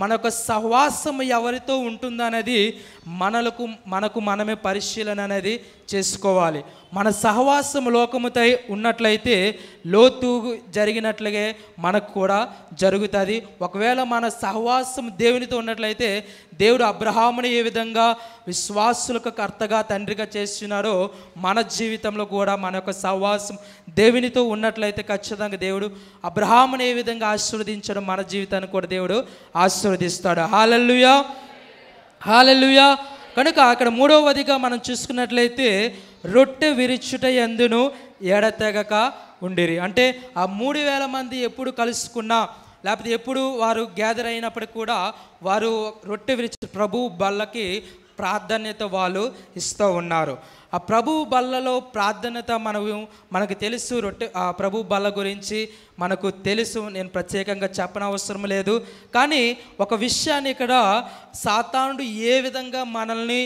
మన యొక్క సహవాసం ఎవరితో ఉంటుందనేది మనలకు మనకు మనమే పరిశీలన అనేది చేసుకోవాలి మన సహవాసం లోకముతో ఉన్నట్లయితే లోతు జరిగినట్లుగే మనకు కూడా జరుగుతుంది ఒకవేళ మన సహవాసం దేవునితో ఉన్నట్లయితే దేవుడు అబ్రహాముని ఏ విధంగా విశ్వాసులకు కర్తగా తండ్రిగా చేస్తున్నారో మన జీవితంలో కూడా మన యొక్క సహవాసం దేవునితో ఉన్నట్లయితే ఖచ్చితంగా దేవుడు అబ్రహాముని ఏ విధంగా ఆశీర్వదించడం మన జీవితాన్ని కూడా దేవుడు ఆశీర్వదిస్తాడు హాలల్లుయా హాలెలుయా కనుక అక్కడ మూడవదిగా మనం చూసుకున్నట్లయితే రొట్టె విరుచుట ఎందును ఎడతెగక ఉండిరి అంటే ఆ మూడు వేల మంది ఎప్పుడు కలుసుకున్నా లేకపోతే ఎప్పుడు వారు గ్యాదర్ అయినప్పుడు కూడా వారు రొట్టె విరిచి ప్రభు బళ్ళకి ప్రాధాన్యత వాళ్ళు ఇస్తూ ఉన్నారు ఆ ప్రభు బల్లలో ప్రార్థనత మనము మనకు తెలుసు రొట్టె ఆ ప్రభు బల్ల గురించి మనకు తెలుసు నేను ప్రత్యేకంగా చెప్పనవసరం లేదు కానీ ఒక విషయాన్ని ఇక్కడ సాతానుడు ఏ విధంగా మనల్ని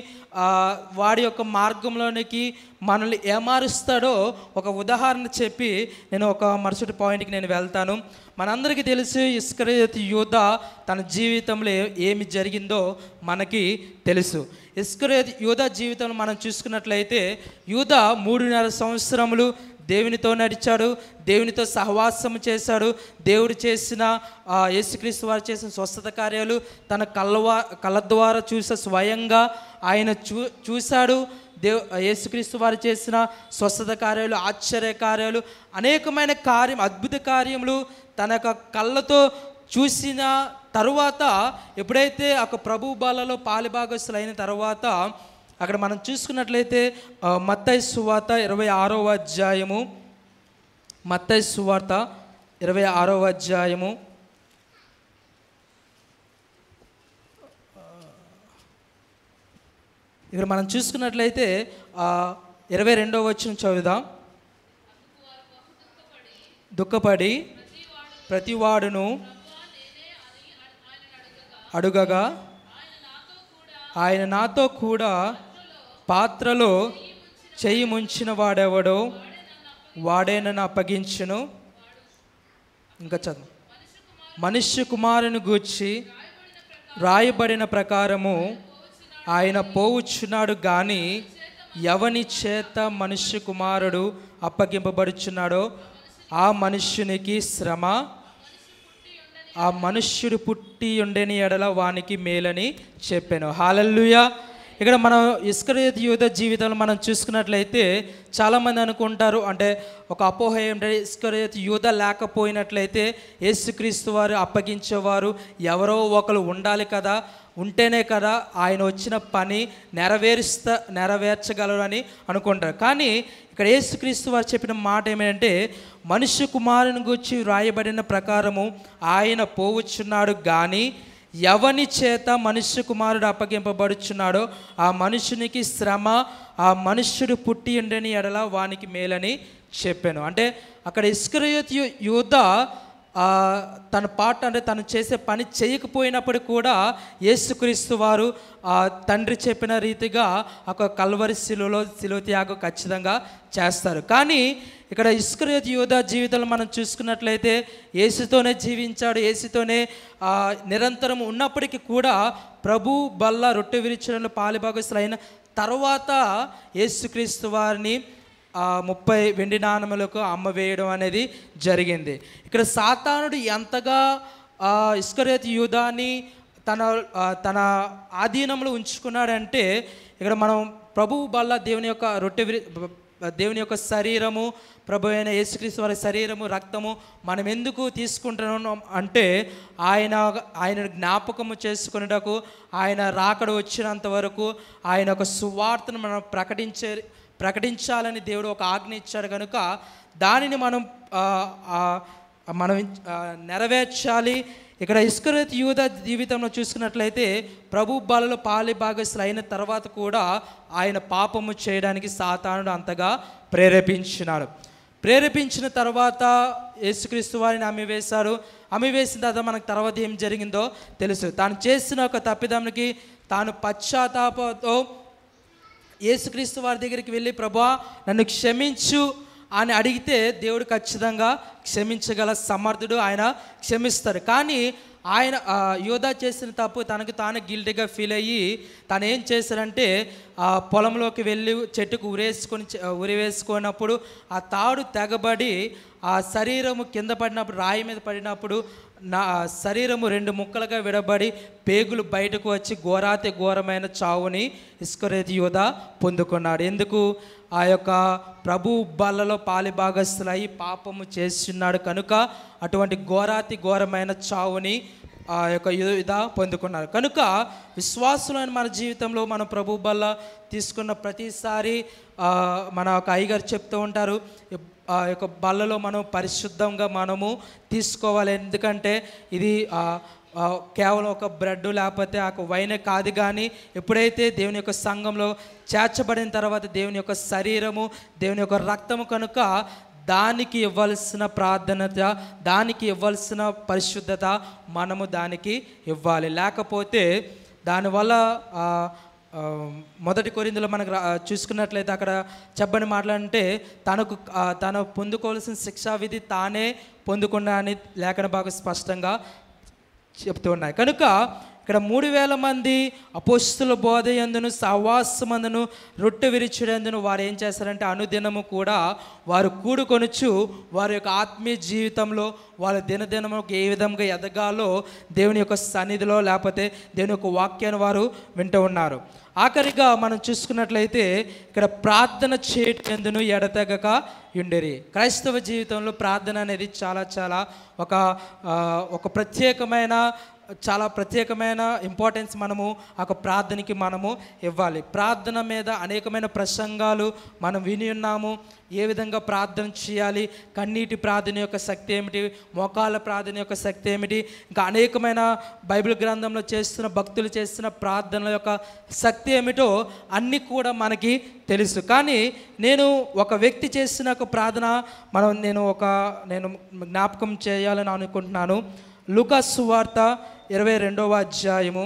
వాడి యొక్క మార్గంలోనికి మనల్ని ఏమారుస్తాడో ఒక ఉదాహరణ చెప్పి నేను ఒక మరుసటి పాయింట్కి నేను వెళ్తాను మనందరికీ తెలుసు ఇస్కరయోధ యూధ తన జీవితంలో ఏమి జరిగిందో మనకి తెలుసు ఇస్కరే యూధ జీవితంలో మనం చూసుకున్నట్లయితే యూధ మూడున్నర సంవత్సరములు దేవునితో నడిచాడు దేవునితో సహవాసం చేశాడు దేవుడు చేసిన యేసుక్రీస్తు వారు చేసిన స్వస్థత కార్యాలు తన కళ్ళవా కళ్ళ ద్వారా చూస స్వయంగా ఆయన చూ చూశాడు దేవ్ యేసుక్రీస్తు వారు చేసిన స్వస్థత కార్యాలు ఆశ్చర్య కార్యాలు అనేకమైన కార్యం అద్భుత కార్యములు తన యొక్క కళ్ళతో చూసిన తరువాత ఎప్పుడైతే ఒక ప్రభు బాలలో పాలిభాగస్తులు అయిన తర్వాత అక్కడ మనం చూసుకున్నట్లయితే మత్తై సువార్త ఇరవై ఆరవ అధ్యాయము మత్తై సువార్త ఇరవై ఆరవ అధ్యాయము ఇక్కడ మనం చూసుకున్నట్లయితే ఇరవై రెండవ వచ్చిన చదువుదాం దుఃఖపడి ప్రతివాడును అడుగగా ఆయన నాతో కూడా పాత్రలో చేయి ముంచిన వాడెవడో వాడేనని అప్పగించును ఇంకా చదువు మనుష్య కుమారుని గూర్చి రాయబడిన ప్రకారము ఆయన పోవుచున్నాడు కానీ ఎవని చేత మనుష్య కుమారుడు అప్పగింపబడుచున్నాడో ఆ మనుష్యునికి శ్రమ ఆ మనుష్యుడు పుట్టి ఉండేని ఎడల వానికి మేలని చెప్పాను హాలల్లుయ ఇక్కడ మనం ఇస్కరేత్ యూత జీవితంలో మనం చూసుకున్నట్లయితే చాలామంది అనుకుంటారు అంటే ఒక అపోహ ఏంటంటే ఇస్కరేత్ యూత లేకపోయినట్లయితే యేసుక్రీస్తు వారు అప్పగించేవారు ఎవరో ఒకరు ఉండాలి కదా ఉంటేనే కదా ఆయన వచ్చిన పని నెరవేరుస్తా నెరవేర్చగలరని అనుకుంటారు కానీ ఇక్కడ యేసుక్రీస్తు వారు చెప్పిన మాట ఏమంటే మనుష్య కుమారుని గురించి వ్రాయబడిన ప్రకారము ఆయన పోవచ్చున్నాడు కానీ ఎవని చేత మనుష్య కుమారుడు అప్పగింపబడుచున్నాడో ఆ మనుషునికి శ్రమ ఆ మనుష్యుడు పుట్టి ఉండని ఎడల వానికి మేలని చెప్పాను అంటే అక్కడ ఇస్క్రయోత్ యూధ తన పాట అంటే తను చేసే పని చేయకపోయినప్పుడు కూడా యేసుక్రీస్తు వారు తండ్రి చెప్పిన రీతిగా ఒక కల్వరి శిలువలో శిలువ త్యాగం ఖచ్చితంగా చేస్తారు కానీ ఇక్కడ ఇసుక యోధ జీవితాలు మనం చూసుకున్నట్లయితే ఏసుతోనే జీవించాడు ఏసుతోనే నిరంతరం ఉన్నప్పటికీ కూడా ప్రభు బల్ల రొట్టె విరిచిన పాలిభాగస్తులైన తర్వాత యేసుక్రీస్తు వారిని ముప్పై వెండి నాణములకు అమ్మ వేయడం అనేది జరిగింది ఇక్కడ సాతానుడు ఎంతగా ఇస్కరేత్ యూధాన్ని తన తన ఆధీనంలో ఉంచుకున్నాడంటే ఇక్కడ మనం ప్రభువు బల్ల దేవుని యొక్క రొట్టె దేవుని యొక్క శరీరము ప్రభు అయిన యేసుక్రీస్తు వారి శరీరము రక్తము మనం ఎందుకు తీసుకుంటున్నాం అంటే ఆయన ఆయన జ్ఞాపకము చేసుకునేటకు ఆయన రాకడ వచ్చినంత వరకు ఆయన యొక్క సువార్తను మనం ప్రకటించే ప్రకటించాలని దేవుడు ఒక ఆజ్ఞ ఇచ్చాడు కనుక దానిని మనం మనం నెరవేర్చాలి ఇక్కడ ఇస్కరత్ యూద జీవితంలో చూసుకున్నట్లయితే ప్రభు బాలలు పాలి భాగస్లు అయిన తర్వాత కూడా ఆయన పాపము చేయడానికి సాతానుడు అంతగా ప్రేరేపించినాడు ప్రేరేపించిన తర్వాత యేసుక్రీస్తు వారిని అమ్మి వేశారు అమ్మి వేసిన తర్వాత మనకు తర్వాత ఏం జరిగిందో తెలుసు తాను చేసిన ఒక తప్పిదమునికి తాను పశ్చాత్తాపతో యేసుక్రీస్తు వారి దగ్గరికి వెళ్ళి ప్రభా నన్ను క్షమించు అని అడిగితే దేవుడు ఖచ్చితంగా క్షమించగల సమర్థుడు ఆయన క్షమిస్తారు కానీ ఆయన యోధా చేసిన తప్పు తనకు తాను గిల్టీగా ఫీల్ అయ్యి తను ఏం చేశారంటే ఆ పొలంలోకి వెళ్ళి చెట్టుకు ఉరేసుకొని ఉరివేసుకున్నప్పుడు ఆ తాడు తెగబడి ఆ శరీరము కింద పడినప్పుడు రాయి మీద పడినప్పుడు నా శరీరము రెండు ముక్కలుగా విడబడి పేగులు బయటకు వచ్చి ఘోరాతి ఘోరమైన చావుని ఇస్కరేతి యోధ పొందుకున్నాడు ఎందుకు ఆ యొక్క ప్రభు బల్లలో పాలిభాగస్థులై పాపము చేస్తున్నాడు కనుక అటువంటి ఘోరాతి ఘోరమైన చావుని ఆ యొక్క యుధ పొందుకున్నారు కనుక విశ్వాసులైన మన జీవితంలో మన ప్రభు బల్ల తీసుకున్న ప్రతిసారి మన ఒక అయ్యగారు చెప్తూ ఉంటారు ఆ యొక్క బల్లలో మనం పరిశుద్ధంగా మనము తీసుకోవాలి ఎందుకంటే ఇది కేవలం ఒక బ్రెడ్ లేకపోతే ఆ వైన్ కాదు కానీ ఎప్పుడైతే దేవుని యొక్క సంఘంలో చేర్చబడిన తర్వాత దేవుని యొక్క శరీరము దేవుని యొక్క రక్తము కనుక దానికి ఇవ్వాల్సిన ప్రార్థనత దానికి ఇవ్వాల్సిన పరిశుద్ధత మనము దానికి ఇవ్వాలి లేకపోతే దానివల్ల మొదటి కొరిందులో మనకు చూసుకున్నట్లయితే అక్కడ చెప్పని మాట్లాడంటే తనకు తను పొందుకోవాల్సిన శిక్షా విధి తానే పొందుకున్నా అని లేఖన బాగా స్పష్టంగా చెప్తూ ఉన్నాయి కనుక ఇక్కడ మూడు వేల మంది అపోస్తుల ఎందును సహవాసమందును రొట్టె విరిచడందును వారు ఏం చేస్తారంటే అనుదినము కూడా వారు కూడుకొనుచు వారి యొక్క ఆత్మీయ జీవితంలో వాళ్ళ దినదినముకు ఏ విధంగా ఎదగాలో దేవుని యొక్క సన్నిధిలో లేకపోతే దేవుని యొక్క వాక్యాన్ని వారు వింటూ ఉన్నారు ఆఖరిగా మనం చూసుకున్నట్లయితే ఇక్కడ ప్రార్థన చేయటందును ఎడతెగక ఉండేరి క్రైస్తవ జీవితంలో ప్రార్థన అనేది చాలా చాలా ఒక ఒక ప్రత్యేకమైన చాలా ప్రత్యేకమైన ఇంపార్టెన్స్ మనము ఆ ప్రార్థనకి మనము ఇవ్వాలి ప్రార్థన మీద అనేకమైన ప్రసంగాలు మనం విని ఉన్నాము ఏ విధంగా ప్రార్థన చేయాలి కన్నీటి ప్రార్థన యొక్క శక్తి ఏమిటి మోకాల ప్రార్థన యొక్క శక్తి ఏమిటి ఇంకా అనేకమైన బైబిల్ గ్రంథంలో చేస్తున్న భక్తులు చేస్తున్న ప్రార్థనల యొక్క శక్తి ఏమిటో అన్నీ కూడా మనకి తెలుసు కానీ నేను ఒక వ్యక్తి చేసిన ఒక ప్రార్థన మనం నేను ఒక నేను జ్ఞాపకం చేయాలని అనుకుంటున్నాను లుకా వార్త ఇరవై రెండవ అధ్యాయము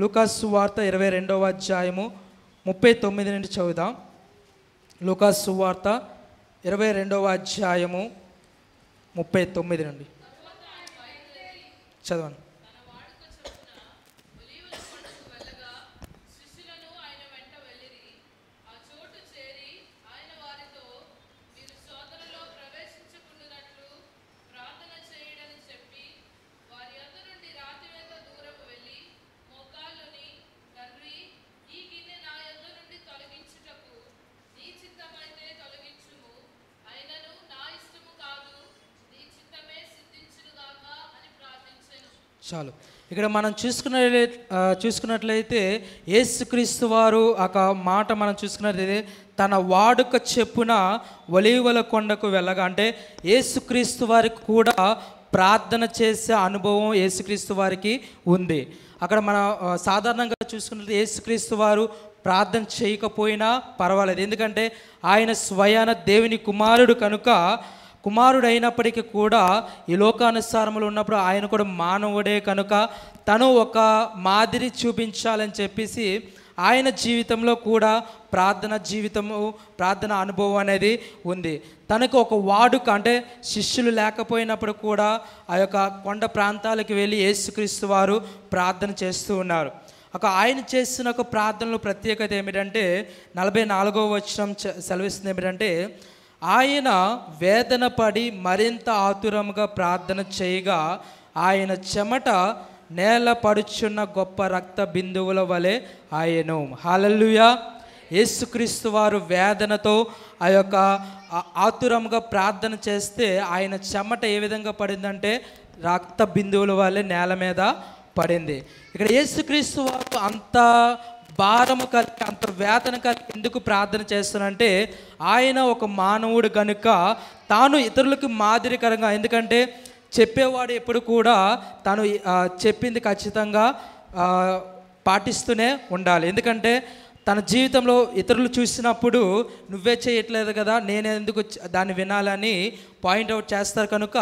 లూకాసు వార్త ఇరవై రెండవ అధ్యాయము ముప్పై తొమ్మిది నుండి చదువుదాం లూకాసు వార్త ఇరవై రెండవ అధ్యాయము ముప్పై తొమ్మిది నుండి చదవండి చాలు ఇక్కడ మనం చూసుకున్న చూసుకున్నట్లయితే ఏసుక్రీస్తు వారు ఒక మాట మనం చూసుకున్నట్లయితే తన వాడుక చెప్పున ఒలీవల కొండకు వెళ్ళగా అంటే ఏసుక్రీస్తు వారికి కూడా ప్రార్థన చేసే అనుభవం ఏసుక్రీస్తు వారికి ఉంది అక్కడ మన సాధారణంగా చూసుకున్నట్లయితే ఏసుక్రీస్తు వారు ప్రార్థన చేయకపోయినా పర్వాలేదు ఎందుకంటే ఆయన స్వయాన దేవుని కుమారుడు కనుక కుమారుడైనప్పటికీ కూడా ఈ లోకానుసారములు ఉన్నప్పుడు ఆయన కూడా మానవుడే కనుక తను ఒక మాదిరి చూపించాలని చెప్పేసి ఆయన జీవితంలో కూడా ప్రార్థన జీవితము ప్రార్థన అనుభవం అనేది ఉంది తనకు ఒక వాడుక అంటే శిష్యులు లేకపోయినప్పుడు కూడా ఆ యొక్క కొండ ప్రాంతాలకు వెళ్ళి యేసుక్రీస్తు వారు ప్రార్థన చేస్తూ ఉన్నారు ఒక ఆయన చేస్తున్న ఒక ప్రార్థనలో ప్రత్యేకత ఏమిటంటే నలభై నాలుగో వచనం సెలవిస్తుంది ఏమిటంటే ఆయన వేదన పడి మరింత ఆతురంగా ప్రార్థన చేయగా ఆయన చెమట నేల పడుచున్న గొప్ప రక్త బిందువుల వలె ఆయను హాలల్లుయా యేసుక్రీస్తు వారు వేదనతో ఆ యొక్క ఆతురంగా ప్రార్థన చేస్తే ఆయన చెమట ఏ విధంగా పడిందంటే రక్త బిందువుల వల్లే నేల మీద పడింది ఇక్కడ యేసుక్రీస్తు వారు అంత భారము కలిగి అంత వేదన కలిగి ఎందుకు ప్రార్థన చేస్తానంటే ఆయన ఒక మానవుడు కనుక తాను ఇతరులకు మాదిరికరంగా ఎందుకంటే చెప్పేవాడు ఎప్పుడు కూడా తను చెప్పింది ఖచ్చితంగా పాటిస్తూనే ఉండాలి ఎందుకంటే తన జీవితంలో ఇతరులు చూసినప్పుడు నువ్వే చేయట్లేదు కదా నేను ఎందుకు దాన్ని వినాలని పాయింట్అవుట్ చేస్తారు కనుక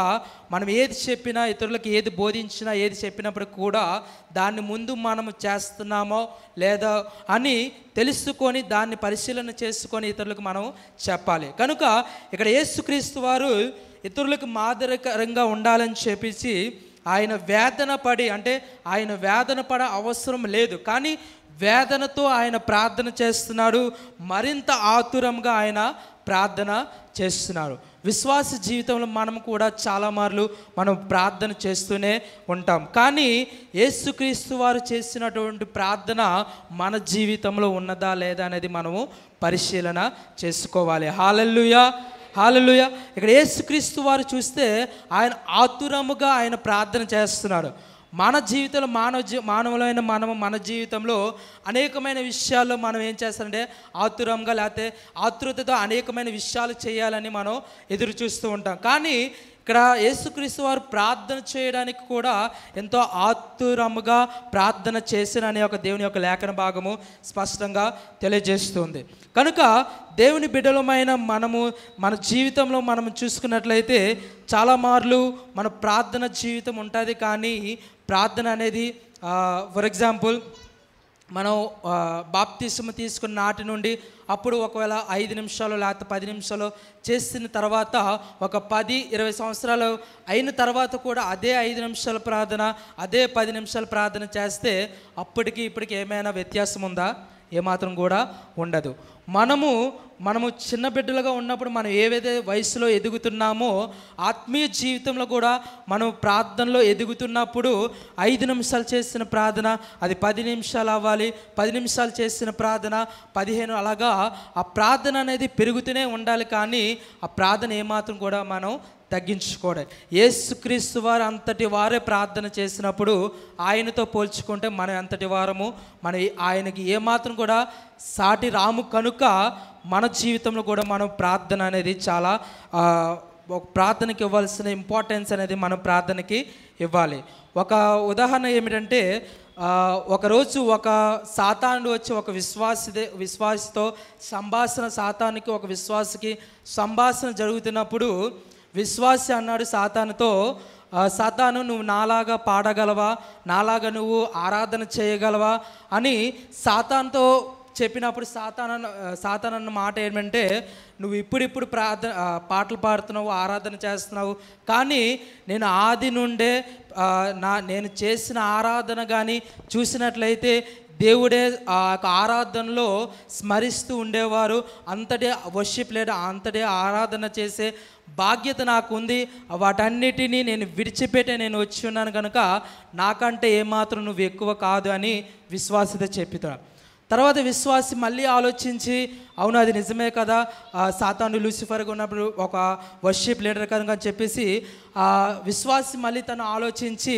మనం ఏది చెప్పినా ఇతరులకు ఏది బోధించినా ఏది చెప్పినప్పుడు కూడా దాన్ని ముందు మనం చేస్తున్నామో లేదా అని తెలుసుకొని దాన్ని పరిశీలన చేసుకొని ఇతరులకు మనం చెప్పాలి కనుక ఇక్కడ ఏసుక్రీస్తు వారు ఇతరులకు మాదిరికరంగా ఉండాలని చెప్పేసి ఆయన వేదన పడి అంటే ఆయన వేదన పడ అవసరం లేదు కానీ వేదనతో ఆయన ప్రార్థన చేస్తున్నాడు మరింత ఆతురంగా ఆయన ప్రార్థన చేస్తున్నారు విశ్వాస జీవితంలో మనం కూడా చాలామార్లు మనం ప్రార్థన చేస్తూనే ఉంటాం కానీ యేసుక్రీస్తు వారు చేసినటువంటి ప్రార్థన మన జీవితంలో ఉన్నదా లేదా అనేది మనము పరిశీలన చేసుకోవాలి హాలల్లుయ హాలలుయ ఇక్కడ యేసుక్రీస్తు వారు చూస్తే ఆయన ఆతురముగా ఆయన ప్రార్థన చేస్తున్నారు మన జీవితంలో మానవ జీ మానవులైన మనము మన జీవితంలో అనేకమైన విషయాల్లో మనం ఏం చేస్తామంటే ఆతురంగా లేకపోతే ఆతృతతో అనేకమైన విషయాలు చేయాలని మనం ఎదురు చూస్తూ ఉంటాం కానీ ఇక్కడ యేసుక్రీస్తు వారు ప్రార్థన చేయడానికి కూడా ఎంతో ఆతురముగా ప్రార్థన చేసిన అనే ఒక దేవుని యొక్క లేఖన భాగము స్పష్టంగా తెలియజేస్తుంది కనుక దేవుని బిడ్డలమైన మనము మన జీవితంలో మనం చూసుకున్నట్లయితే చాలా మార్లు మన ప్రార్థన జీవితం ఉంటుంది కానీ ప్రార్థన అనేది ఫర్ ఎగ్జాంపుల్ మనం బాప్తిసము తీసుకున్న నాటి నుండి అప్పుడు ఒకవేళ ఐదు నిమిషాలు లేకపోతే పది నిమిషాలు చేసిన తర్వాత ఒక పది ఇరవై సంవత్సరాలు అయిన తర్వాత కూడా అదే ఐదు నిమిషాల ప్రార్థన అదే పది నిమిషాల ప్రార్థన చేస్తే అప్పటికి ఇప్పటికి ఏమైనా వ్యత్యాసం ఉందా ఏమాత్రం కూడా ఉండదు మనము మనము చిన్న బిడ్డలుగా ఉన్నప్పుడు మనం ఏవైతే వయసులో ఎదుగుతున్నామో ఆత్మీయ జీవితంలో కూడా మనం ప్రార్థనలో ఎదుగుతున్నప్పుడు ఐదు నిమిషాలు చేసిన ప్రార్థన అది పది నిమిషాలు అవ్వాలి పది నిమిషాలు చేసిన ప్రార్థన పదిహేను అలాగా ఆ ప్రార్థన అనేది పెరుగుతూనే ఉండాలి కానీ ఆ ప్రార్థన ఏమాత్రం కూడా మనం తగ్గించుకోవడం యేసుక్రీస్తు వారు అంతటి వారే ప్రార్థన చేసినప్పుడు ఆయనతో పోల్చుకుంటే మనం ఎంతటి వారము మన ఆయనకి ఏమాత్రం కూడా సాటి రాము కనుక మన జీవితంలో కూడా మనం ప్రార్థన అనేది చాలా ప్రార్థనకి ఇవ్వాల్సిన ఇంపార్టెన్స్ అనేది మనం ప్రార్థనకి ఇవ్వాలి ఒక ఉదాహరణ ఏమిటంటే ఒకరోజు ఒక సాతానుడు వచ్చి ఒక విశ్వాసిదే విశ్వాసితో సంభాషణ సాతానికి ఒక విశ్వాసకి సంభాషణ జరుగుతున్నప్పుడు విశ్వాసి అన్నాడు సాతానుతో సాతాను నువ్వు నాలాగా పాడగలవా నాలాగా నువ్వు ఆరాధన చేయగలవా అని సాతాన్తో చెప్పినప్పుడు సాతాన సాతాన్ అన్న మాట ఏమంటే నువ్వు ఇప్పుడిప్పుడు ప్రార్థన పాటలు పాడుతున్నావు ఆరాధన చేస్తున్నావు కానీ నేను ఆది నుండే నా నేను చేసిన ఆరాధన కానీ చూసినట్లయితే దేవుడే ఆ యొక్క ఆరాధనలో స్మరిస్తూ ఉండేవారు అంతటే వర్షిప్ లేదా అంతటే ఆరాధన చేసే బాధ్యత నాకుంది వాటన్నిటినీ నేను విడిచిపెట్టే నేను వచ్చి ఉన్నాను కనుక నాకంటే ఏమాత్రం నువ్వు ఎక్కువ కాదు అని విశ్వాసత చెప్తున్నాను తర్వాత విశ్వాసి మళ్ళీ ఆలోచించి అవును అది నిజమే కదా సాతాను లూసిఫర్గా ఉన్నప్పుడు ఒక వర్షిప్ లీడర్ కదా అని చెప్పేసి ఆ విశ్వాసి మళ్ళీ తను ఆలోచించి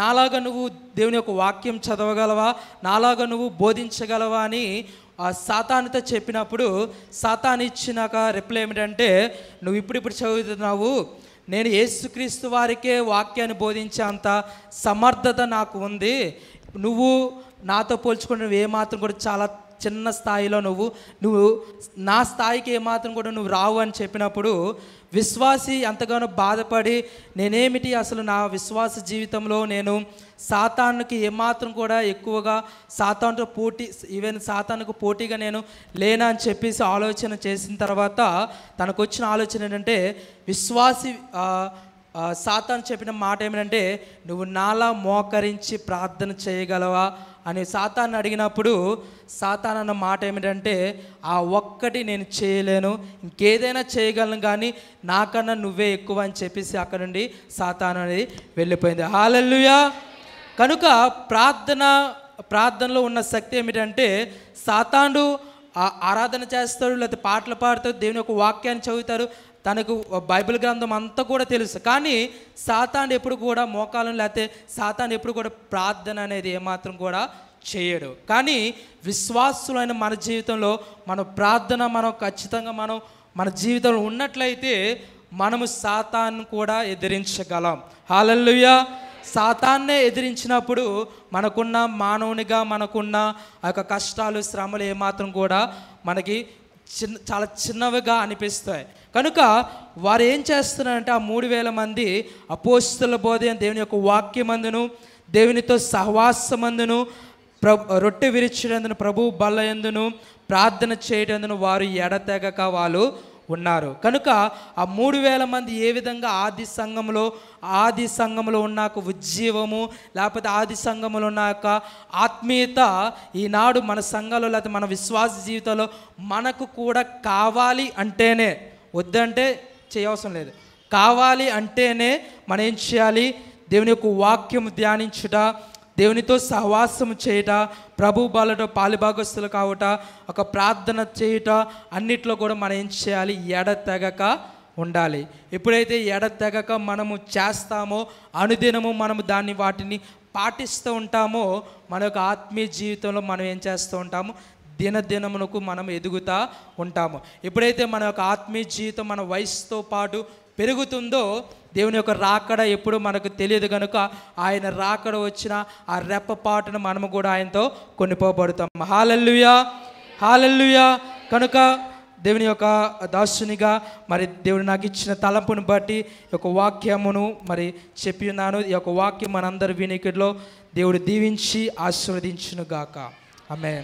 నాలాగా నువ్వు దేవుని యొక్క వాక్యం చదవగలవా నాలాగా నువ్వు బోధించగలవా అని ఆ సాతానితో చెప్పినప్పుడు సాతాన్ ఇచ్చినాక రిప్లై ఏమిటంటే నువ్వు ఇప్పుడిప్పుడు చదువుతున్నావు నేను యేసుక్రీస్తు వారికే వాక్యాన్ని బోధించేంత సమర్థత నాకు ఉంది నువ్వు నాతో పోల్చుకుని నువ్వు ఏమాత్రం కూడా చాలా చిన్న స్థాయిలో నువ్వు నువ్వు నా స్థాయికి ఏమాత్రం కూడా నువ్వు రావు అని చెప్పినప్పుడు విశ్వాసి ఎంతగానో బాధపడి నేనేమిటి అసలు నా విశ్వాస జీవితంలో నేను సాతానుకి ఏమాత్రం కూడా ఎక్కువగా సాతానుతో పోటీ ఈవెన్ సాతానుకు పోటీగా నేను లేనా అని చెప్పేసి ఆలోచన చేసిన తర్వాత తనకు వచ్చిన ఆలోచన ఏంటంటే విశ్వాసి సాతాను చెప్పిన మాట ఏమిటంటే నువ్వు నాలా మోకరించి ప్రార్థన చేయగలవా అని సాతాన్ని అడిగినప్పుడు సాతాన్ అన్న మాట ఏమిటంటే ఆ ఒక్కటి నేను చేయలేను ఇంకేదైనా చేయగలను కానీ నాకన్నా నువ్వే ఎక్కువ అని చెప్పేసి అక్కడ నుండి సాతాన్ అనేది వెళ్ళిపోయింది హాలల్లుయా కనుక ప్రార్థన ప్రార్థనలో ఉన్న శక్తి ఏమిటంటే సాతాండు ఆరాధన చేస్తారు లేకపోతే పాటలు పాడతాడు దేవుని యొక్క వాక్యాన్ని చదువుతారు తనకు బైబిల్ గ్రంథం అంతా కూడా తెలుసు కానీ సాతాన్ ఎప్పుడు కూడా మోకాలను లేకపోతే సాతాన్ ఎప్పుడు కూడా ప్రార్థన అనేది ఏమాత్రం కూడా చేయడు కానీ విశ్వాసులైన మన జీవితంలో మన ప్రార్థన మనం ఖచ్చితంగా మనం మన జీవితంలో ఉన్నట్లయితే మనము సాతాన్ని కూడా ఎదిరించగలం హాలల్లుయా సాతాన్నే ఎదిరించినప్పుడు మనకున్న మానవునిగా మనకున్న ఆ యొక్క కష్టాలు శ్రమలు ఏమాత్రం కూడా మనకి చిన్న చాలా చిన్నవిగా అనిపిస్తాయి కనుక వారు ఏం చేస్తున్నారంటే ఆ మూడు వేల మంది అపోస్తుల బోధన దేవుని యొక్క వాక్యమందును దేవునితో సహవాసమందును ప్ర రొట్టె విరిచినందును ప్రభు బలయందును ప్రార్థన చేయటందును వారు ఎడతెగక వాళ్ళు ఉన్నారు కనుక ఆ మూడు వేల మంది ఏ విధంగా ఆది సంఘంలో ఆది సంఘంలో ఉన్న ఉజ్జీవము లేకపోతే ఆది సంఘంలో ఉన్న యొక్క ఆత్మీయత ఈనాడు మన సంఘంలో లేకపోతే మన విశ్వాస జీవితంలో మనకు కూడా కావాలి అంటేనే వద్దంటే చేయవసరం లేదు కావాలి అంటేనే మనం ఏం చేయాలి దేవుని యొక్క వాక్యం ధ్యానించుట దేవునితో సహవాసం చేయట ప్రభు బాలట పాలిభాగస్తులు కావట ఒక ప్రార్థన చేయుట అన్నిట్లో కూడా మనం ఏం చేయాలి ఎడతెగక ఉండాలి ఎప్పుడైతే ఎడతెగక మనము చేస్తామో అనుదినము మనము దాన్ని వాటిని పాటిస్తూ ఉంటామో మన యొక్క ఆత్మీయ జీవితంలో మనం ఏం చేస్తూ ఉంటాము దినదినమునకు మనం ఎదుగుతా ఉంటాము ఎప్పుడైతే మన యొక్క ఆత్మీయ జీవితం మన వయసుతో పాటు పెరుగుతుందో దేవుని యొక్క రాకడ ఎప్పుడు మనకు తెలియదు కనుక ఆయన రాకడ వచ్చిన ఆ రెప్పపాటును మనము కూడా ఆయనతో కొనిపోబడుతాం హాలల్లుయా హాలల్లుయా కనుక దేవుని యొక్క దాసునిగా మరి దేవుడు నాకు ఇచ్చిన తలంపును బట్టి యొక్క వాక్యమును మరి చెప్పి ఉన్నాను ఈ యొక్క వాక్యం మనందరి వినికిడిలో దేవుడు దీవించి గాక ఆమె